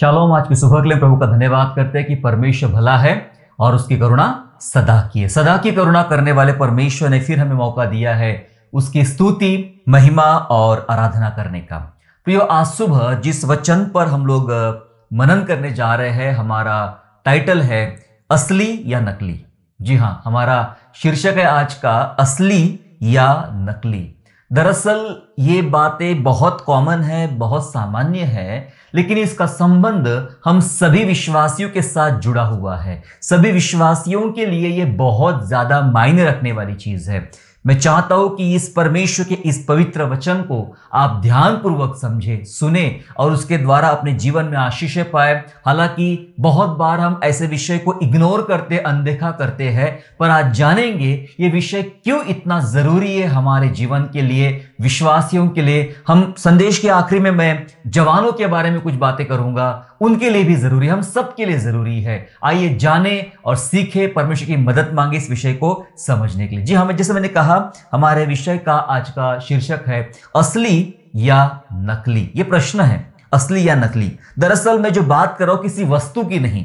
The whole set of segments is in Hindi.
शालोम आज की सुबह के लिए प्रभु का धन्यवाद करते हैं कि परमेश्वर भला है और उसकी करुणा सदा की है सदा की करुणा करने वाले परमेश्वर ने फिर हमें मौका दिया है उसकी स्तुति महिमा और आराधना करने का प्रियो आज सुबह जिस वचन पर हम लोग मनन करने जा रहे हैं हमारा टाइटल है असली या नकली जी हाँ हमारा शीर्षक है आज का असली या नकली दरअसल ये बातें बहुत कॉमन है बहुत सामान्य है लेकिन इसका संबंध हम सभी विश्वासियों के साथ जुड़ा हुआ है सभी विश्वासियों के लिए ये बहुत ज़्यादा मायने रखने वाली चीज़ है मैं चाहता हूं कि इस परमेश्वर के इस पवित्र वचन को आप ध्यानपूर्वक समझें सुने और उसके द्वारा अपने जीवन में आशीषें पाए हालांकि बहुत बार हम ऐसे विषय को इग्नोर करते अनदेखा करते हैं पर आज जानेंगे ये विषय क्यों इतना ज़रूरी है हमारे जीवन के लिए विश्वासियों के लिए हम संदेश के आखिरी में मैं जवानों के बारे में कुछ बातें करूंगा उनके लिए भी जरूरी हम सबके लिए जरूरी है आइए जाने और सीखे परमेश्वर की मदद मांगे इस विषय को समझने के लिए जी हमें जैसे मैंने कहा हमारे विषय का आज का शीर्षक है असली या नकली ये प्रश्न है असली या नकली दरअसल मैं जो बात कर रहा हूं किसी वस्तु की नहीं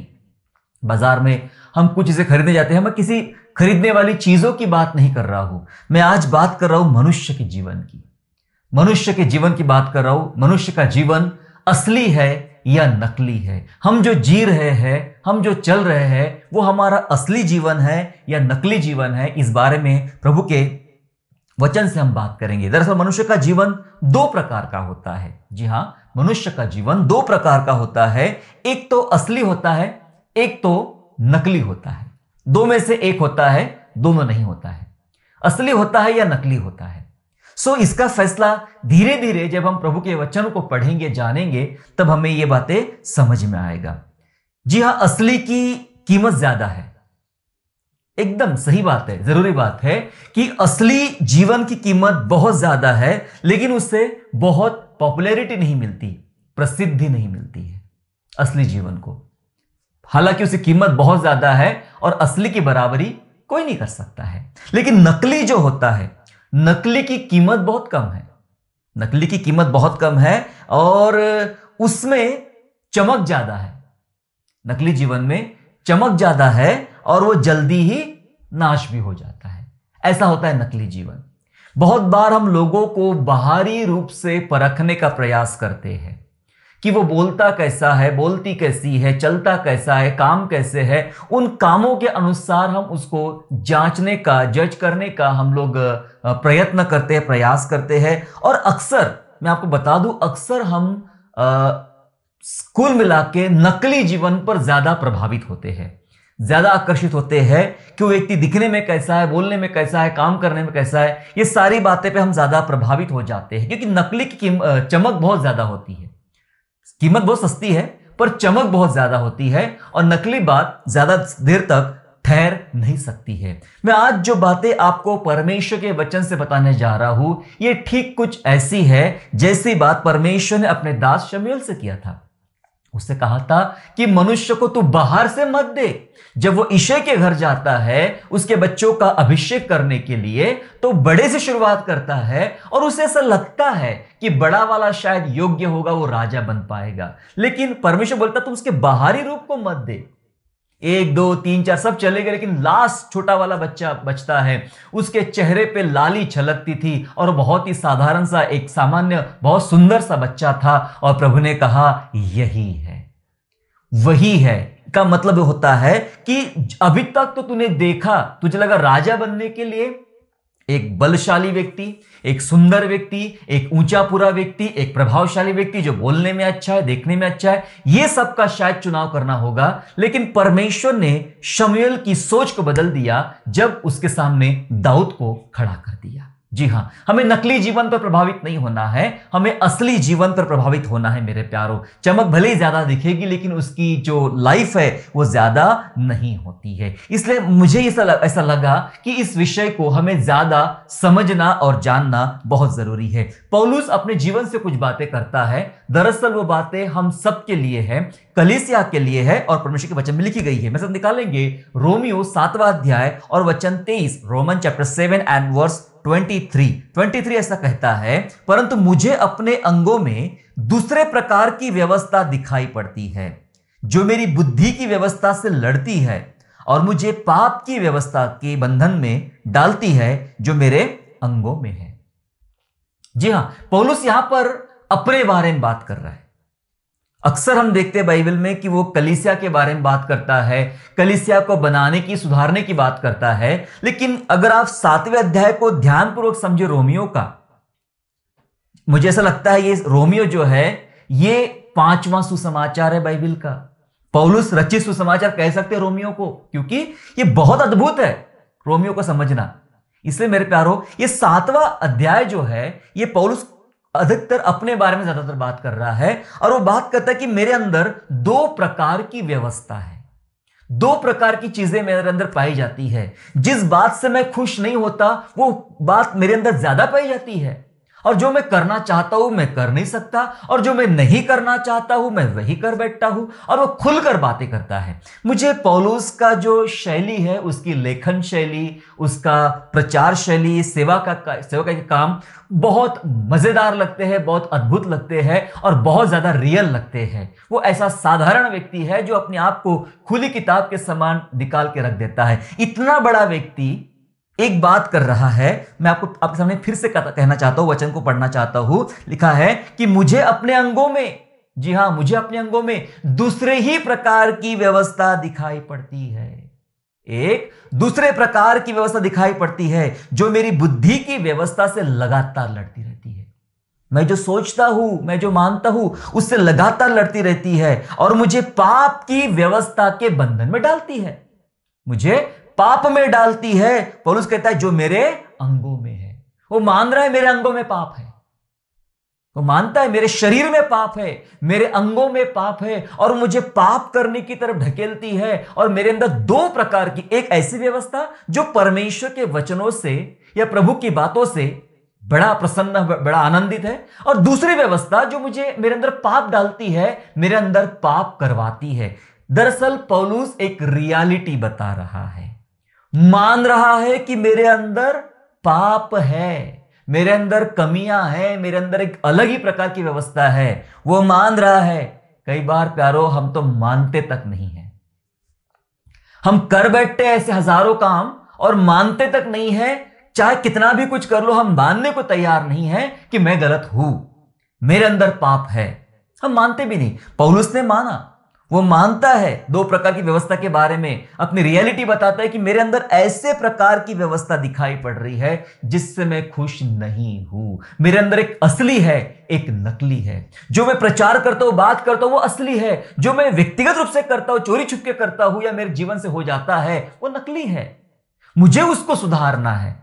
बाजार में हम कुछ चीज़ें खरीदने जाते हैं मैं किसी खरीदने वाली चीज़ों की बात नहीं कर रहा हूं मैं आज बात कर रहा हूं मनुष्य के जीवन की मनुष्य के जीवन की बात कर रहा हूं मनुष्य का जीवन असली है या नकली है हम जो जी रहे हैं हम जो चल रहे हैं वो हमारा असली जीवन है या नकली जीवन है इस बारे में प्रभु के वचन से हम बात करेंगे दरअसल मनुष्य का जीवन दो प्रकार का होता है जी हाँ मनुष्य का जीवन दो प्रकार का होता है एक तो असली होता है एक तो नकली होता है दो में से एक होता है दोनों नहीं होता है असली होता है या नकली होता है सो so, इसका फैसला धीरे धीरे जब हम प्रभु के वचन को पढ़ेंगे जानेंगे तब हमें ये बातें समझ में आएगा जी हां असली की कीमत ज्यादा है एकदम सही बात है जरूरी बात है कि असली जीवन की कीमत बहुत ज्यादा है लेकिन उससे बहुत पॉपुलैरिटी नहीं मिलती प्रसिद्धि नहीं मिलती है असली जीवन को हालांकि उसकी कीमत बहुत ज्यादा है और असली की बराबरी कोई नहीं कर सकता है लेकिन नकली जो होता है नकली की कीमत बहुत कम है नकली की कीमत बहुत कम है और उसमें चमक ज्यादा है नकली जीवन में चमक ज्यादा है और वो जल्दी ही नाश भी हो जाता है ऐसा होता है नकली जीवन बहुत बार हम लोगों को बाहरी रूप से परखने का प्रयास करते हैं कि वो बोलता कैसा है बोलती कैसी है चलता कैसा है काम कैसे है उन कामों के अनुसार हम उसको जांचने का जज करने का हम लोग प्रयत्न करते हैं प्रयास करते हैं और अक्सर मैं आपको बता दूं अक्सर हम स्कूल कुल मिला के नकली जीवन पर ज़्यादा प्रभावित होते हैं ज़्यादा आकर्षित होते हैं कि वो व्यक्ति दिखने में कैसा है बोलने में कैसा है काम करने में कैसा है ये सारी बातें पे हम ज़्यादा प्रभावित हो जाते हैं क्योंकि नकली की चमक बहुत ज़्यादा होती है कीमत बहुत सस्ती है पर चमक बहुत ज्यादा होती है और नकली बात ज्यादा देर तक ठहर नहीं सकती है मैं आज जो बातें आपको परमेश्वर के वचन से बताने जा रहा हूं ये ठीक कुछ ऐसी है जैसी बात परमेश्वर ने अपने दास शम्यूल से किया था उससे कहा था कि मनुष्य को तू बाहर से मत दे जब वो ईशे के घर जाता है उसके बच्चों का अभिषेक करने के लिए तो बड़े से शुरुआत करता है और उसे ऐसा लगता है कि बड़ा वाला शायद योग्य होगा वो राजा बन पाएगा लेकिन परमेश्वर बोलता तुम उसके बाहरी रूप को मत दे एक दो तीन चार सब चले गए लेकिन लास्ट छोटा वाला बच्चा बचता है उसके चेहरे पे लाली छलकती थी और बहुत ही साधारण सा एक सामान्य बहुत सुंदर सा बच्चा था और प्रभु ने कहा यही है वही है का मतलब होता है कि अभी तक तो तूने देखा तुझे लगा राजा बनने के लिए एक बलशाली व्यक्ति एक सुंदर व्यक्ति एक ऊंचा पूरा व्यक्ति एक प्रभावशाली व्यक्ति जो बोलने में अच्छा है देखने में अच्छा है ये सब का शायद चुनाव करना होगा लेकिन परमेश्वर ने शमुएल की सोच को बदल दिया जब उसके सामने दाऊद को खड़ा कर दिया जी हाँ हमें नकली जीवन पर प्रभावित नहीं होना है हमें असली जीवन पर प्रभावित होना है मेरे प्यारों चमक भले ही ज़्यादा दिखेगी लेकिन उसकी जो लाइफ है वो ज़्यादा नहीं होती है इसलिए मुझे ऐसा ऐसा लगा कि इस विषय को हमें ज़्यादा समझना और जानना बहुत ज़रूरी है पौलूस अपने जीवन से कुछ बातें करता है दरअसल वो बातें हम सबके लिए है कलिसिया के लिए है और परमेश्वर के वचन में लिखी गई है मैं सब निकालेंगे रोमियो सातवा अध्याय और वचन तेईस Roman chapter seven and verse 23 23 ऐसा कहता है परंतु मुझे अपने अंगों में दूसरे प्रकार की व्यवस्था दिखाई पड़ती है जो मेरी बुद्धि की व्यवस्था से लड़ती है और मुझे पाप की व्यवस्था के बंधन में डालती है जो मेरे अंगों में है जी हाँ पौलुस यहां पर अपने बारे में बात कर रहा है अक्सर हम देखते हैं बाइबल में कि वो कलिसिया के बारे में बात करता है कलिसिया को बनाने की सुधारने की बात करता है लेकिन अगर आप सातवें अध्याय को ध्यानपूर्वक समझे रोमियो का मुझे ऐसा लगता है ये रोमियो जो है ये पांचवा सुसमाचार है बाइबिल का पौलुस रचित सुसमाचार कह सकते हैं रोमियो को क्योंकि ये बहुत अद्भुत है रोमियो को समझना इसलिए मेरे प्यारो ये सातवां अध्याय जो है ये पौलुस अधिकतर अपने बारे में ज्यादातर बात कर रहा है और वो बात करता है कि मेरे अंदर दो प्रकार की व्यवस्था है दो प्रकार की चीजें मेरे अंदर पाई जाती है जिस बात से मैं खुश नहीं होता वो बात मेरे अंदर ज्यादा पाई जाती है और जो मैं करना चाहता हूं मैं कर नहीं सकता और जो मैं नहीं करना चाहता हूं मैं वही कर बैठता हूं और वो खुलकर बातें करता है मुझे पौलूस का जो शैली है उसकी लेखन शैली उसका प्रचार शैली सेवा का सेवा का काम बहुत मज़ेदार लगते हैं बहुत अद्भुत लगते हैं और बहुत ज़्यादा रियल लगते हैं वो ऐसा साधारण व्यक्ति है जो अपने आप को खुली किताब के समान निकाल के रख देता है इतना बड़ा व्यक्ति एक बात कर रहा है मैं आपको आपके सामने फिर से कहना चाहता हूं वचन को पढ़ना चाहता हूं लिखा है कि मुझे अपने अंगों में जी हां मुझे अपने अंगों में दूसरे ही प्रकार की व्यवस्था दिखाई पड़ती है एक दूसरे प्रकार की व्यवस्था दिखाई पड़ती है जो मेरी बुद्धि की व्यवस्था से लगातार लड़ती रहती है मैं जो सोचता हूं मैं जो मानता हूं उससे लगातार लड़ती रहती है और मुझे पाप की व्यवस्था के बंधन में डालती है मुझे पाप में डालती है पौलुस कहता है जो मेरे अंगों में है वो मान रहा है मेरे अंगों में पाप है वो मानता है मेरे शरीर में पाप है मेरे अंगों में पाप है और मुझे पाप करने की तरफ ढकेलती है और मेरे अंदर दो प्रकार की एक ऐसी व्यवस्था जो परमेश्वर के वचनों से या प्रभु की बातों से बड़ा प्रसन्न बड़ा आनंदित है और दूसरी व्यवस्था जो मुझे मेरे अंदर पाप डालती है मेरे अंदर पाप करवाती है दरअसल पौलूस एक रियलिटी बता रहा है मान रहा है कि मेरे अंदर पाप है मेरे अंदर कमियां हैं मेरे अंदर एक अलग ही प्रकार की व्यवस्था है वो मान रहा है कई बार प्यारो हम तो मानते तक नहीं है हम कर बैठते ऐसे हजारों काम और मानते तक नहीं है चाहे कितना भी कुछ कर लो हम मानने को तैयार नहीं है कि मैं गलत हूं मेरे अंदर पाप है हम मानते भी नहीं पौलुस ने माना वो मानता है दो प्रकार की व्यवस्था के बारे में अपनी रियलिटी बताता है कि मेरे अंदर ऐसे प्रकार की व्यवस्था दिखाई पड़ रही है जिससे मैं खुश नहीं हूं मेरे अंदर एक असली है एक नकली है जो मैं प्रचार करता हूं बात करता हूं वो असली है जो मैं व्यक्तिगत रूप से करता हूं चोरी छुपके करता हूं या मेरे जीवन से हो जाता है वो नकली है मुझे उसको सुधारना है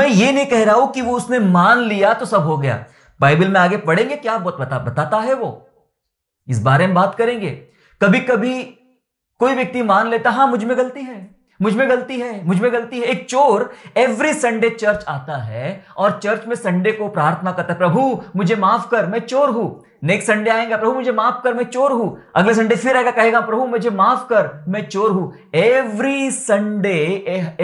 मैं ये नहीं कह रहा हूं कि वो उसने मान लिया तो सब हो गया बाइबल में आगे पढ़ेंगे क्या बता बताता है वो इस बारे में बात करेंगे कभी कभी कोई व्यक्ति मान लेता हाँ मुझ में गलती है मुझ में गलती है मुझ में गलती है एक चोर एवरी संडे चर्च आता है और चर्च में संडे को प्रार्थना करता है प्रभु मुझे माफ कर मैं चोर हूं नेक्स्ट संडे आएगा प्रभु मुझे माफ कर मैं चोर हूं अगले संडे फिर आएगा कहेगा प्रभु मुझे माफ कर मैं चोर हूं एवरी संडे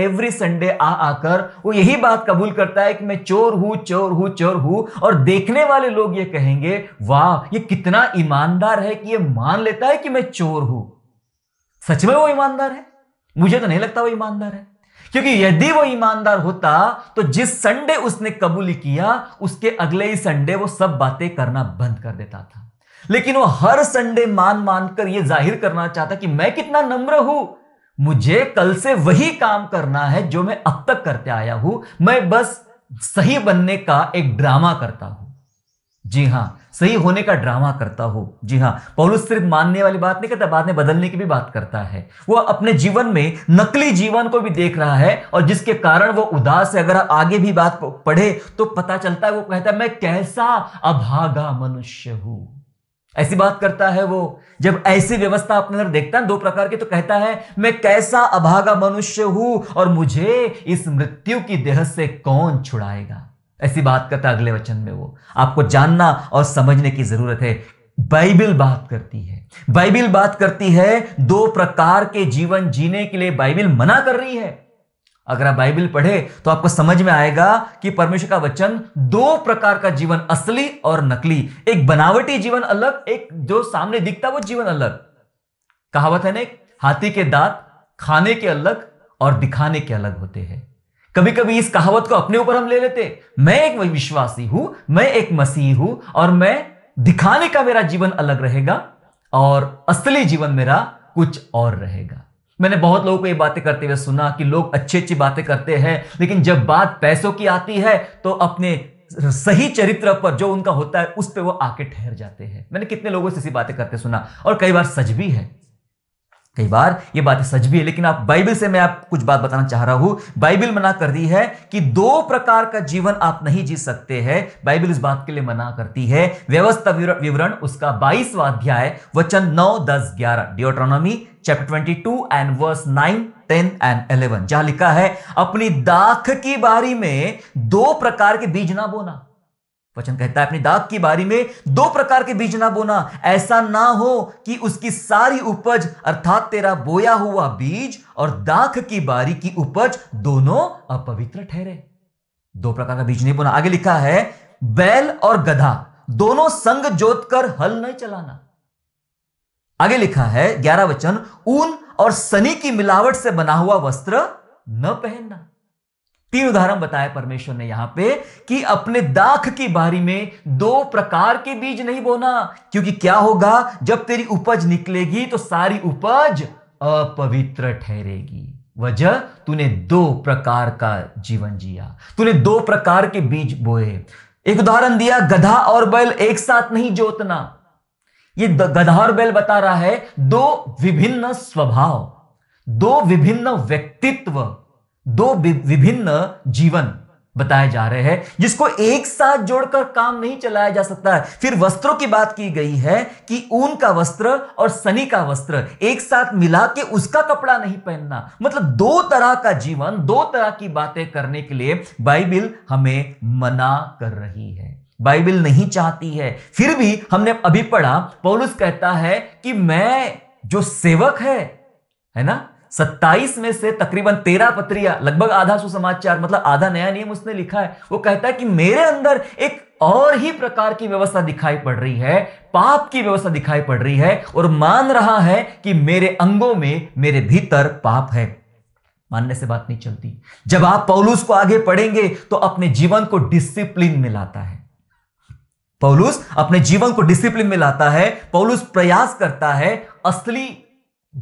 एवरी संडे आ आकर वो यही बात कबूल करता है कि मैं चोर हूं चोर हूं चोर हूं और देखने वाले लोग ये कहेंगे वाह ये कितना ईमानदार है कि ये मान लेता है कि मैं चोर हूं सच में वो ईमानदार है मुझे तो नहीं लगता वो ईमानदार है क्योंकि यदि वो ईमानदार होता तो जिस संडे उसने कबूली किया उसके अगले ही संडे वो सब बातें करना बंद कर देता था लेकिन वो हर संडे मान मान कर यह जाहिर करना चाहता कि मैं कितना नम्र हूं मुझे कल से वही काम करना है जो मैं अब तक करते आया हूं मैं बस सही बनने का एक ड्रामा करता हूं जी हां सही होने का ड्रामा करता हो जी हाँ पौलुस सिर्फ मानने वाली बात नहीं करता बाद में बदलने की भी बात करता है वो अपने जीवन में नकली जीवन को भी देख रहा है और जिसके कारण वो उदास है अगर आगे भी बात पढ़े तो पता चलता है वो कहता है मैं कैसा अभागा मनुष्य हूं ऐसी बात करता है वो जब ऐसी व्यवस्था अपने अंदर देखता है दो प्रकार की तो कहता है मैं कैसा अभागा मनुष्य हूं और मुझे इस मृत्यु की देह से कौन छुड़ाएगा ऐसी बात करता अगले वचन में वो आपको जानना और समझने की जरूरत है बाइबिल बात करती है बाइबिल बात करती है दो प्रकार के जीवन जीने के लिए बाइबिल मना कर रही है अगर आप बाइबिल पढ़े तो आपको समझ में आएगा कि परमेश्वर का वचन दो प्रकार का जीवन असली और नकली एक बनावटी जीवन अलग एक जो सामने दिखता वो जीवन अलग कहावत है ना हाथी के दांत खाने के अलग और दिखाने के अलग होते हैं कभी कभी इस कहावत को अपने ऊपर हम ले लेते मैं एक विश्वासी हूं मैं एक मसीह हूं और मैं दिखाने का मेरा जीवन अलग रहेगा और असली जीवन मेरा कुछ और रहेगा मैंने बहुत लोगों को ये बातें करते हुए सुना कि लोग अच्छी अच्छी बातें करते हैं लेकिन जब बात पैसों की आती है तो अपने सही चरित्र पर जो उनका होता है उस पर वो आके ठहर जाते हैं मैंने कितने लोगों से ऐसी बातें करते सुना और कई बार सच भी है कई बार ये बातें सच भी है लेकिन आप बाइबल से मैं आप कुछ बात बताना चाह रहा हूं बाइबल मना कर दी है कि दो प्रकार का जीवन आप नहीं जी सकते हैं बाइबल इस बात के लिए मना करती है व्यवस्था विवरण उसका बाईसवा अध्याय वचन नौ दस ग्यारह Deuteronomy chapter twenty two and verse nine ten and eleven जहां लिखा है अपनी दाख की बारी में दो प्रकार के बीज ना बोना वचन कहता है अपनी दाग की बारी में दो प्रकार के बीज ना बोना ऐसा ना हो कि उसकी सारी उपज अर्थात तेरा बोया हुआ बीज और दाख की बारी की उपज दोनों अपवित्र ठहरे दो प्रकार का बीज नहीं बोना आगे लिखा है बैल और गधा दोनों संग जोत कर हल नहीं चलाना आगे लिखा है ग्यारह वचन ऊन और सनी की मिलावट से बना हुआ वस्त्र न पहनना तीन उदाहरण बताया परमेश्वर ने यहां पे कि अपने दाख की बारी में दो प्रकार के बीज नहीं बोना क्योंकि क्या होगा जब तेरी उपज निकलेगी तो सारी उपज अपवित्र ठहरेगी वजह तूने दो प्रकार का जीवन जिया तूने दो प्रकार के बीज बोए एक उदाहरण दिया गधा और बैल एक साथ नहीं जोतना ये गधा और बैल बता रहा है दो विभिन्न स्वभाव दो विभिन्न व्यक्तित्व दो विभिन्न जीवन बताए जा रहे हैं जिसको एक साथ जोड़कर काम नहीं चलाया जा सकता है फिर वस्त्रों की बात की गई है कि ऊन का वस्त्र और सनी का वस्त्र एक साथ मिला के उसका कपड़ा नहीं पहनना मतलब दो तरह का जीवन दो तरह की बातें करने के लिए बाइबिल हमें मना कर रही है बाइबिल नहीं चाहती है फिर भी हमने अभी पढ़ा पौलुस कहता है कि मैं जो सेवक है है ना सत्ताईस में से तकरीबन तेरह पत्रिया लगभग आधा सुसमाचार मतलब आधा नया नियम उसने लिखा है वो कहता है कि मेरे अंदर एक और ही प्रकार की व्यवस्था दिखाई पड़ रही है पाप की व्यवस्था दिखाई पड़ रही है और मान रहा है कि मेरे अंगों में मेरे भीतर पाप है मानने से बात नहीं चलती जब आप पौलूस को आगे पढ़ेंगे तो अपने जीवन को डिसिप्लिन में लाता है पौलूस अपने जीवन को डिसिप्लिन में लाता है पौलूस प्रयास करता है असली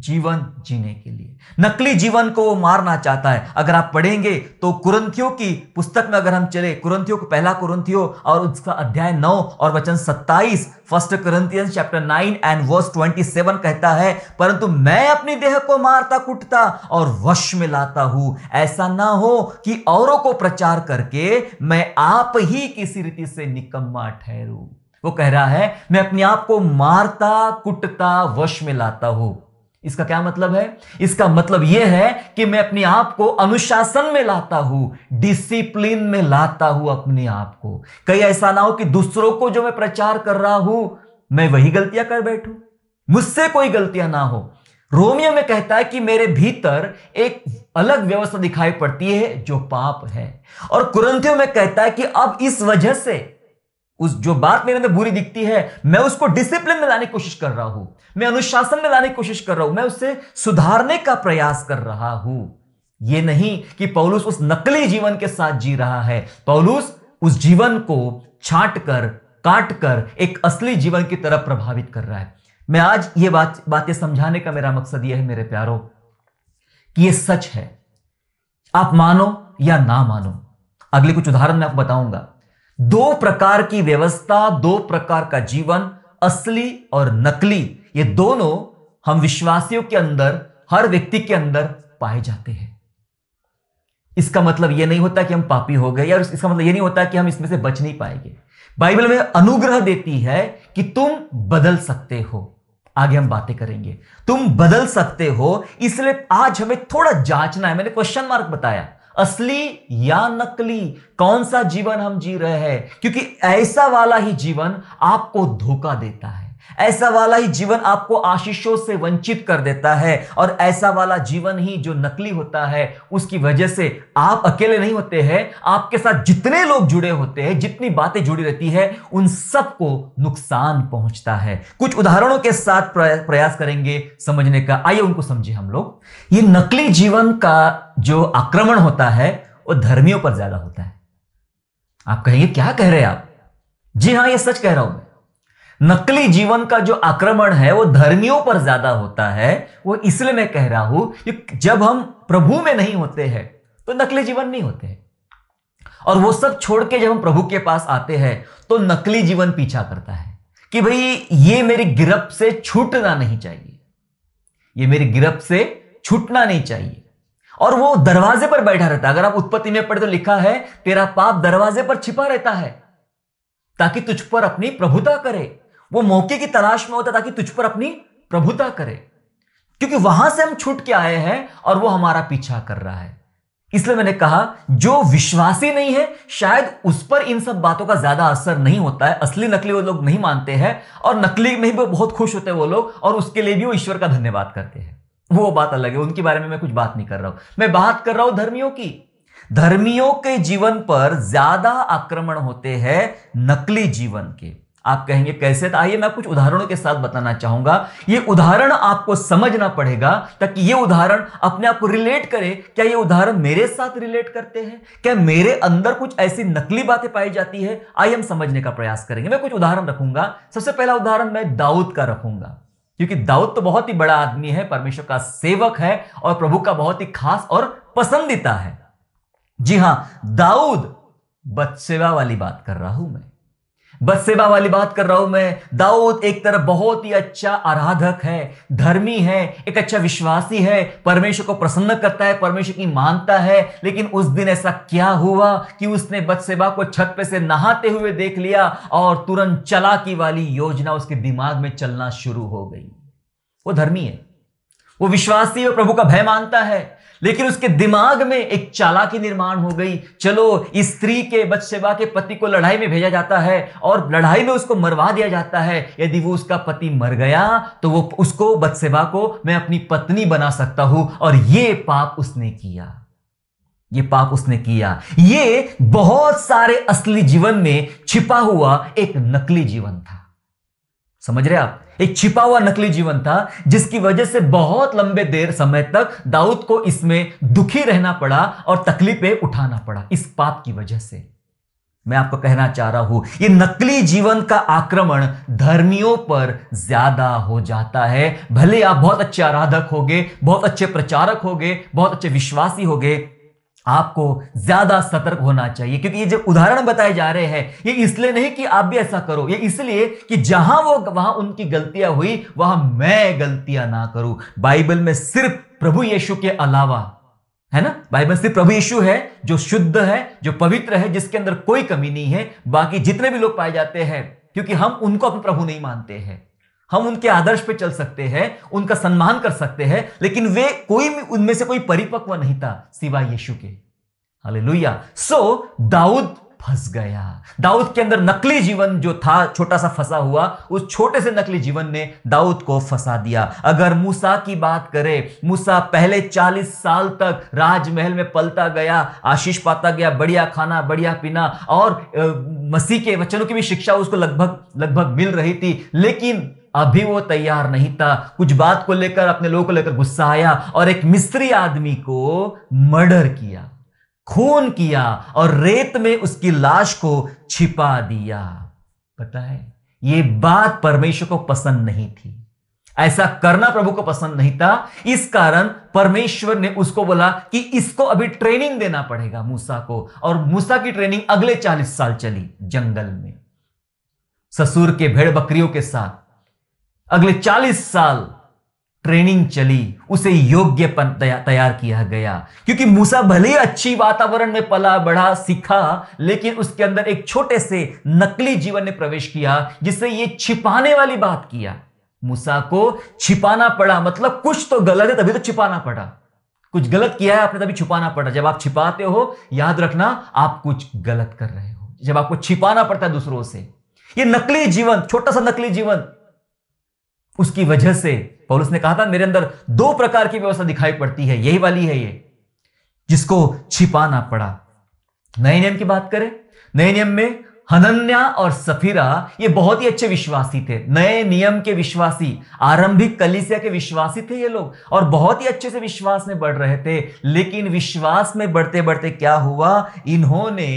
जीवन जीने के लिए नकली जीवन को वो मारना चाहता है अगर आप पढ़ेंगे तो कुरंथियों की पुस्तक में अगर हम चले कुरंथियों को पहला कुरंथियों और उसका अध्याय नौ और वचन सत्ताईस first Corinthian chapter nine and verse seven कहता है परंतु मैं अपनी देह को मारता कुटता और वश में लाता हूं ऐसा ना हो कि औरों को प्रचार करके मैं आप ही किसी रीति से निकम्मा ठहरू वो कह रहा है मैं अपने आप को मारता कुटता वश में लाता हूं इसका क्या मतलब है इसका मतलब यह है कि मैं अपने आप को अनुशासन में लाता हूं डिसिप्लिन में लाता हूं अपने आप को कई ऐसा ना हो कि दूसरों को जो मैं प्रचार कर रहा हूं मैं वही गलतियां कर बैठू मुझसे कोई गलतियां ना हो रोमियो में कहता है कि मेरे भीतर एक अलग व्यवस्था दिखाई पड़ती है जो पाप है और कुरंथियों में कहता है कि अब इस वजह से उस जो बात मेरे अंदर बुरी दिखती है मैं उसको डिसिप्लिन में लाने की कोशिश कर रहा हूं मैं अनुशासन में लाने की कोशिश कर रहा हूं मैं उससे सुधारने का प्रयास कर रहा हूं यह नहीं कि पौलुस उस नकली जीवन के साथ जी रहा है पौलुस उस जीवन को छाट कर काट कर एक असली जीवन की तरफ प्रभावित कर रहा है मैं आज ये बात बातें समझाने का मेरा मकसद यह है मेरे प्यारों कि यह सच है आप मानो या ना मानो अगले कुछ उदाहरण मैं आपको बताऊंगा दो प्रकार की व्यवस्था दो प्रकार का जीवन असली और नकली ये दोनों हम विश्वासियों के अंदर हर व्यक्ति के अंदर पाए जाते हैं इसका मतलब यह नहीं होता कि हम पापी हो गए और इसका मतलब यह नहीं होता कि हम इसमें से बच नहीं पाएंगे बाइबल में अनुग्रह देती है कि तुम बदल सकते हो आगे हम बातें करेंगे तुम बदल सकते हो इसलिए आज हमें थोड़ा जांचना है मैंने क्वेश्चन मार्क बताया असली या नकली कौन सा जीवन हम जी रहे हैं क्योंकि ऐसा वाला ही जीवन आपको धोखा देता है ऐसा वाला ही जीवन आपको आशीषों से वंचित कर देता है और ऐसा वाला जीवन ही जो नकली होता है उसकी वजह से आप अकेले नहीं होते हैं आपके साथ जितने लोग जुड़े होते हैं जितनी बातें जुड़ी रहती है उन सबको नुकसान पहुंचता है कुछ उदाहरणों के साथ प्रयास करेंगे समझने का आइए उनको समझे हम लोग ये नकली जीवन का जो आक्रमण होता है वो धर्मियों पर ज्यादा होता है आप कहेंगे क्या कह रहे हैं आप जी हाँ यह सच कह रहा हूं मैं नकली जीवन का जो आक्रमण है वो धर्मियों पर ज्यादा होता है वो इसलिए मैं कह रहा हूं कि जब हम प्रभु में नहीं होते हैं तो नकली जीवन नहीं होते हैं और वो सब छोड़ के जब हम प्रभु के पास आते हैं तो नकली जीवन पीछा करता है कि भाई ये मेरी गिरफ्त से छूटना नहीं चाहिए ये मेरी गिरफ्त से छूटना नहीं चाहिए और वो दरवाजे पर बैठा रहता है अगर आप उत्पत्ति में पढ़े तो लिखा है तेरा पाप दरवाजे पर छिपा रहता है ताकि तुझ पर अपनी प्रभुता करे वो मौके की तलाश में होता ताकि तुझ पर अपनी प्रभुता करे क्योंकि वहां से हम छूट के आए हैं और वो हमारा पीछा कर रहा है इसलिए मैंने कहा जो विश्वासी नहीं है शायद उस पर इन सब बातों का ज्यादा असर नहीं होता है असली नकली वो लोग नहीं मानते हैं और नकली में भी बहुत खुश होते हैं वो लोग और उसके लिए भी वो ईश्वर का धन्यवाद करते हैं वो बात अलग है उनके बारे में मैं कुछ बात नहीं कर रहा हूं मैं बात कर रहा हूं धर्मियों की धर्मियों के जीवन पर ज्यादा आक्रमण होते हैं नकली जीवन के आप कहेंगे कैसे तो आइए मैं कुछ उदाहरणों के साथ बताना चाहूंगा ये उदाहरण आपको समझना पड़ेगा ताकि ये उदाहरण अपने आप को रिलेट करे क्या ये उदाहरण मेरे साथ रिलेट करते हैं क्या मेरे अंदर कुछ ऐसी नकली बातें पाई जाती है आइए हम समझने का प्रयास करेंगे मैं कुछ उदाहरण रखूंगा सबसे पहला उदाहरण मैं दाऊद का रखूंगा क्योंकि दाऊद तो बहुत ही बड़ा आदमी है परमेश्वर का सेवक है और प्रभु का बहुत ही खास और पसंदीदा है जी हां दाऊद बदसेवा वाली बात कर रहा हूं मैं बस सेवा वाली बात कर रहा हूं मैं दाऊद एक तरफ बहुत ही अच्छा आराधक है धर्मी है एक अच्छा विश्वासी है परमेश्वर को प्रसन्न करता है परमेश्वर की मानता है लेकिन उस दिन ऐसा क्या हुआ कि उसने बदसेबा को छत पे से नहाते हुए देख लिया और तुरंत चलाकी वाली योजना उसके दिमाग में चलना शुरू हो गई वो धर्मी है वो विश्वासी और प्रभु का भय मानता है लेकिन उसके दिमाग में एक चालाकी निर्माण हो गई चलो स्त्री के बदसेवा के पति को लड़ाई में भेजा जाता है और लड़ाई में उसको मरवा दिया जाता है यदि वो उसका पति मर गया तो वो उसको बदसेवा को मैं अपनी पत्नी बना सकता हूं और ये पाप उसने किया ये पाप उसने किया ये बहुत सारे असली जीवन में छिपा हुआ एक नकली जीवन था समझ रहे आप एक छिपा हुआ नकली जीवन था जिसकी वजह से बहुत लंबे देर समय तक दाऊद को इसमें दुखी रहना पड़ा और तकलीफें उठाना पड़ा इस पाप की वजह से मैं आपको कहना चाह रहा हूं ये नकली जीवन का आक्रमण धर्मियों पर ज्यादा हो जाता है भले आप बहुत अच्छे आराधक होगे बहुत अच्छे प्रचारक होगे बहुत अच्छे विश्वासी होगे आपको ज्यादा सतर्क होना चाहिए क्योंकि ये जो उदाहरण बताए जा रहे हैं ये इसलिए नहीं कि आप भी ऐसा करो ये इसलिए कि जहां वो वहां उनकी गलतियां हुई वहां मैं गलतियां ना करूं बाइबल में सिर्फ प्रभु यीशु के अलावा है ना बाइबल सिर्फ प्रभु यीशु है जो शुद्ध है जो पवित्र है जिसके अंदर कोई कमी नहीं है बाकी जितने भी लोग पाए जाते हैं क्योंकि हम उनको अपने प्रभु नहीं मानते हैं हम उनके आदर्श पे चल सकते हैं उनका सम्मान कर सकते हैं लेकिन वे कोई उनमें से कोई परिपक्व नहीं था सिवाय यीशु के हले सो so, दाऊद फंस गया दाऊद के अंदर नकली जीवन जो था छोटा सा फंसा हुआ उस छोटे से नकली जीवन ने दाऊद को फंसा दिया अगर मूसा की बात करें मूसा पहले 40 साल तक राजमहल में पलता गया आशीष पाता गया बढ़िया खाना बढ़िया पीना और मसीह के वचनों की भी शिक्षा उसको लगभग लगभग मिल रही थी लेकिन अभी वो तैयार नहीं था कुछ बात को लेकर अपने लोगों को लेकर गुस्सा आया और एक मिस्त्री आदमी को मर्डर किया खून किया और रेत में उसकी लाश को छिपा दिया पता है ये बात परमेश्वर को पसंद नहीं थी ऐसा करना प्रभु को पसंद नहीं था इस कारण परमेश्वर ने उसको बोला कि इसको अभी ट्रेनिंग देना पड़ेगा मूसा को और मूसा की ट्रेनिंग अगले चालीस साल चली जंगल में ससुर के भेड़ बकरियों के साथ अगले 40 साल ट्रेनिंग चली उसे योग्य तैयार किया गया क्योंकि मूसा भले ही अच्छी वातावरण में पला बढ़ा सीखा लेकिन उसके अंदर एक छोटे से नकली जीवन ने प्रवेश किया जिससे ये छिपाने वाली बात किया मूसा को छिपाना पड़ा मतलब कुछ तो गलत है तभी तो छिपाना पड़ा कुछ गलत किया है आपने तभी छुपाना पड़ा जब आप छिपाते हो याद रखना आप कुछ गलत कर रहे हो जब आपको छिपाना पड़ता है दूसरों से ये नकली जीवन छोटा सा नकली जीवन उसकी वजह से पौलुस ने कहा था मेरे अंदर दो प्रकार की व्यवस्था दिखाई पड़ती है यही वाली है ये जिसको छिपाना पड़ा नए नियम की बात करें नए नियम में हनन्या और सफीरा ये बहुत ही अच्छे विश्वासी थे नए नियम के विश्वासी आरंभिक कलिसिया के विश्वासी थे ये लोग और बहुत ही अच्छे से विश्वास में बढ़ रहे थे लेकिन विश्वास में बढ़ते बढ़ते क्या हुआ इन्होंने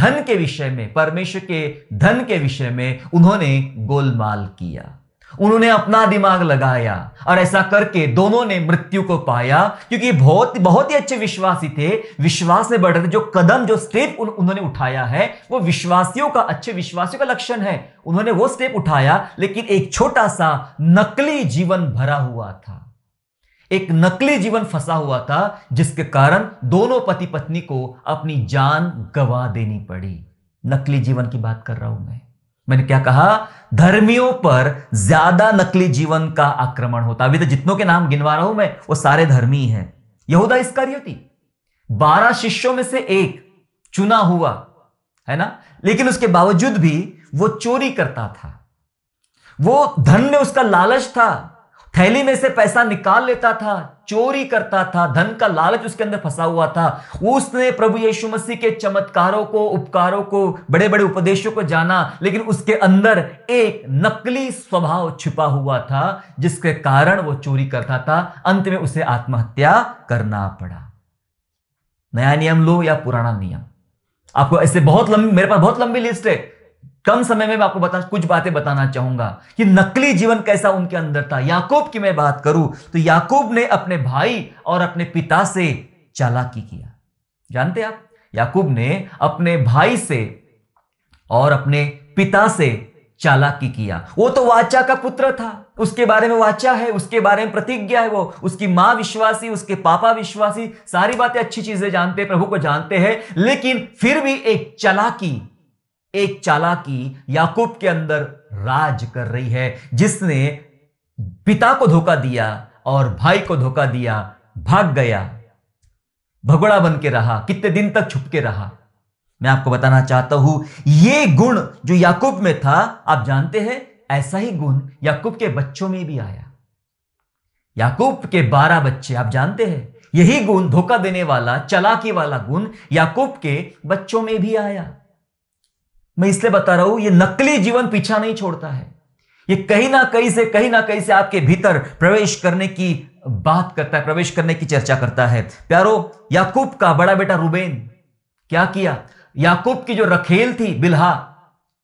धन के विषय में परमेश्वर के धन के विषय में उन्होंने गोलमाल किया उन्होंने अपना दिमाग लगाया और ऐसा करके दोनों ने मृत्यु को पाया क्योंकि बहुत बहुत ही अच्छे विश्वासी थे विश्वास में बढ़ रहे थे जो कदम जो स्टेप उन, उन्होंने उठाया है वो विश्वासियों का अच्छे विश्वासियों का लक्षण है उन्होंने वो स्टेप उठाया लेकिन एक छोटा सा नकली जीवन भरा हुआ था एक नकली जीवन फंसा हुआ था जिसके कारण दोनों पति पत्नी को अपनी जान गंवा देनी पड़ी नकली जीवन की बात कर रहा हूं मैं मैंने क्या कहा धर्मियों पर ज्यादा नकली जीवन का आक्रमण होता अभी तो जितनों के नाम गिनवा रहा हूं मैं वो सारे धर्मी हैं यहूदा होती बारह शिष्यों में से एक चुना हुआ है ना लेकिन उसके बावजूद भी वो चोरी करता था वो धन में उसका लालच था थैली में से पैसा निकाल लेता था चोरी करता था धन का लालच उसके अंदर फंसा हुआ था उसने प्रभु यीशु मसीह के चमत्कारों को उपकारों को बड़े बड़े उपदेशों को जाना लेकिन उसके अंदर एक नकली स्वभाव छिपा हुआ था जिसके कारण वो चोरी करता था अंत में उसे आत्महत्या करना पड़ा नया नियम लो या पुराना नियम आपको ऐसे बहुत लंबी मेरे पास बहुत लंबी लिस्ट है कम समय में मैं आपको बता कुछ बातें बताना चाहूंगा कि नकली जीवन कैसा उनके अंदर था याकूब की मैं बात करूं तो याकूब ने अपने भाई और अपने पिता से चालाकी किया जानते आप याकूब ने अपने भाई से और अपने पिता से चालाकी किया वो तो वाचा का पुत्र था उसके बारे में वाचा है उसके बारे में प्रतिज्ञा है वो उसकी माँ विश्वासी उसके पापा विश्वासी सारी बातें अच्छी चीजें जानते प्रभु को जानते हैं लेकिन फिर भी एक चालाकी एक चालाकी याकूब के अंदर राज कर रही है जिसने पिता को धोखा दिया और भाई को धोखा दिया भाग गया भगोड़ा बन के रहा कितने दिन तक छुप के रहा मैं आपको बताना चाहता हूं ये गुण जो याकूब में था आप जानते हैं ऐसा ही गुण याकूब के बच्चों में भी आया याकूब के बारह बच्चे आप जानते हैं यही गुण धोखा देने वाला चलाकी वाला गुण याकूब के बच्चों में भी आया मैं इसलिए बता रहा हूं ये नकली जीवन पीछा नहीं छोड़ता है ये कहीं ना कहीं से कहीं ना कहीं से आपके भीतर प्रवेश करने की बात करता है प्रवेश करने की चर्चा करता है प्यारो याकूब का बड़ा बेटा रूबेन क्या किया याकूब की जो रखेल थी बिल्हा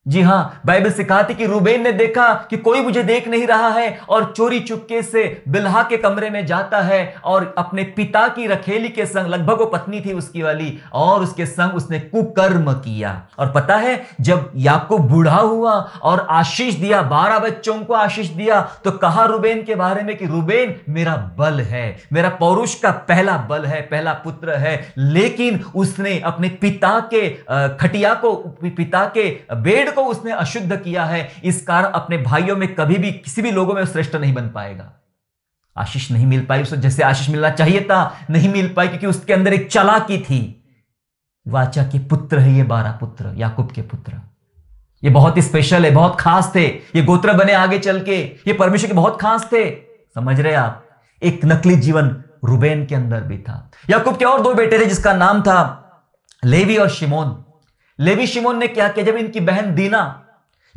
जी हां बाइबल सिखाती कि रूबेन ने देखा कि कोई मुझे देख नहीं रहा है और चोरी चुपके से बिल्हा के कमरे में जाता है और अपने पिता की रखेली के संग लगभग वो पत्नी थी उसकी वाली और उसके संग उसने कुकर्म किया और पता है जब याकूब बूढ़ा हुआ और आशीष दिया बारह बच्चों को आशीष दिया तो कहा रूबेन के बारे में कि रूबेन मेरा बल है मेरा पौरुष का पहला बल है पहला पुत्र है लेकिन उसने अपने पिता के खटिया को पिता के बेड को उसने अशुद्ध किया है इस कारण अपने भाइयों में कभी भी किसी भी लोगों में श्रेष्ठ नहीं बन पाएगा आशीष नहीं मिल पाई उसे जैसे आशीष मिलना चाहिए था नहीं मिल पाई क्योंकि उसके अंदर एक चालाकी थी वाचा के पुत्र है ये बारह पुत्र याकूब के पुत्र ये बहुत ही स्पेशल है बहुत खास थे ये गोत्र बने आगे चल के ये परमेश्वर के बहुत खास थे समझ रहे आप एक नकली जीवन रुबेन के अंदर भी था याकूब के और दो बेटे थे जिसका नाम था लेवी और शिमोन लेवी शिमोन ने क्या किया जब इनकी बहन दीना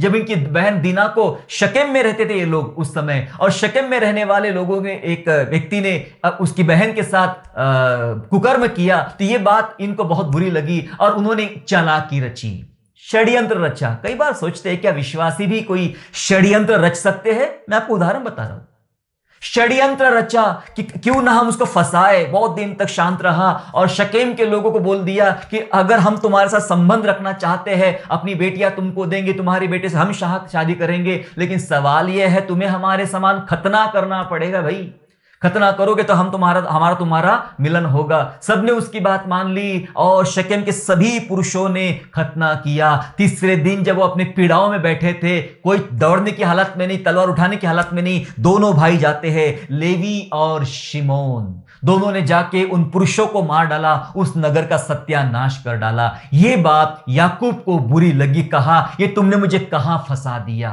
जब इनकी बहन दीना को शकेम में रहते थे ये लोग उस समय और शकेम में रहने वाले लोगों ने एक व्यक्ति ने उसकी बहन के साथ कुकर्म किया तो ये बात इनको बहुत बुरी लगी और उन्होंने चालाकी रची षड्यंत्र रचा कई बार सोचते हैं क्या विश्वासी भी कोई षड्यंत्र रच सकते हैं मैं आपको उदाहरण बता रहा हूं षड्यंत्र रचा कि क्यों ना हम उसको फंसाए बहुत दिन तक शांत रहा और शकेम के लोगों को बोल दिया कि अगर हम तुम्हारे साथ संबंध रखना चाहते हैं अपनी बेटियां तुमको देंगे तुम्हारे बेटे से हम शाह शादी करेंगे लेकिन सवाल यह है तुम्हें हमारे समान खतना करना पड़ेगा भाई खतना करोगे तो हम तुम्हारा हमारा तुम्हारा मिलन होगा सबने उसकी बात मान ली और शकेम के सभी पुरुषों ने खतना किया तीसरे दिन जब वो अपने पीड़ाओं में बैठे थे कोई दौड़ने की हालत में नहीं तलवार उठाने की हालत में नहीं दोनों भाई जाते हैं लेवी और शिमोन दोनों ने जाके उन पुरुषों को मार डाला उस नगर का सत्यानाश कर डाला ये बात याकूब को बुरी लगी कहा ये तुमने मुझे कहां फंसा दिया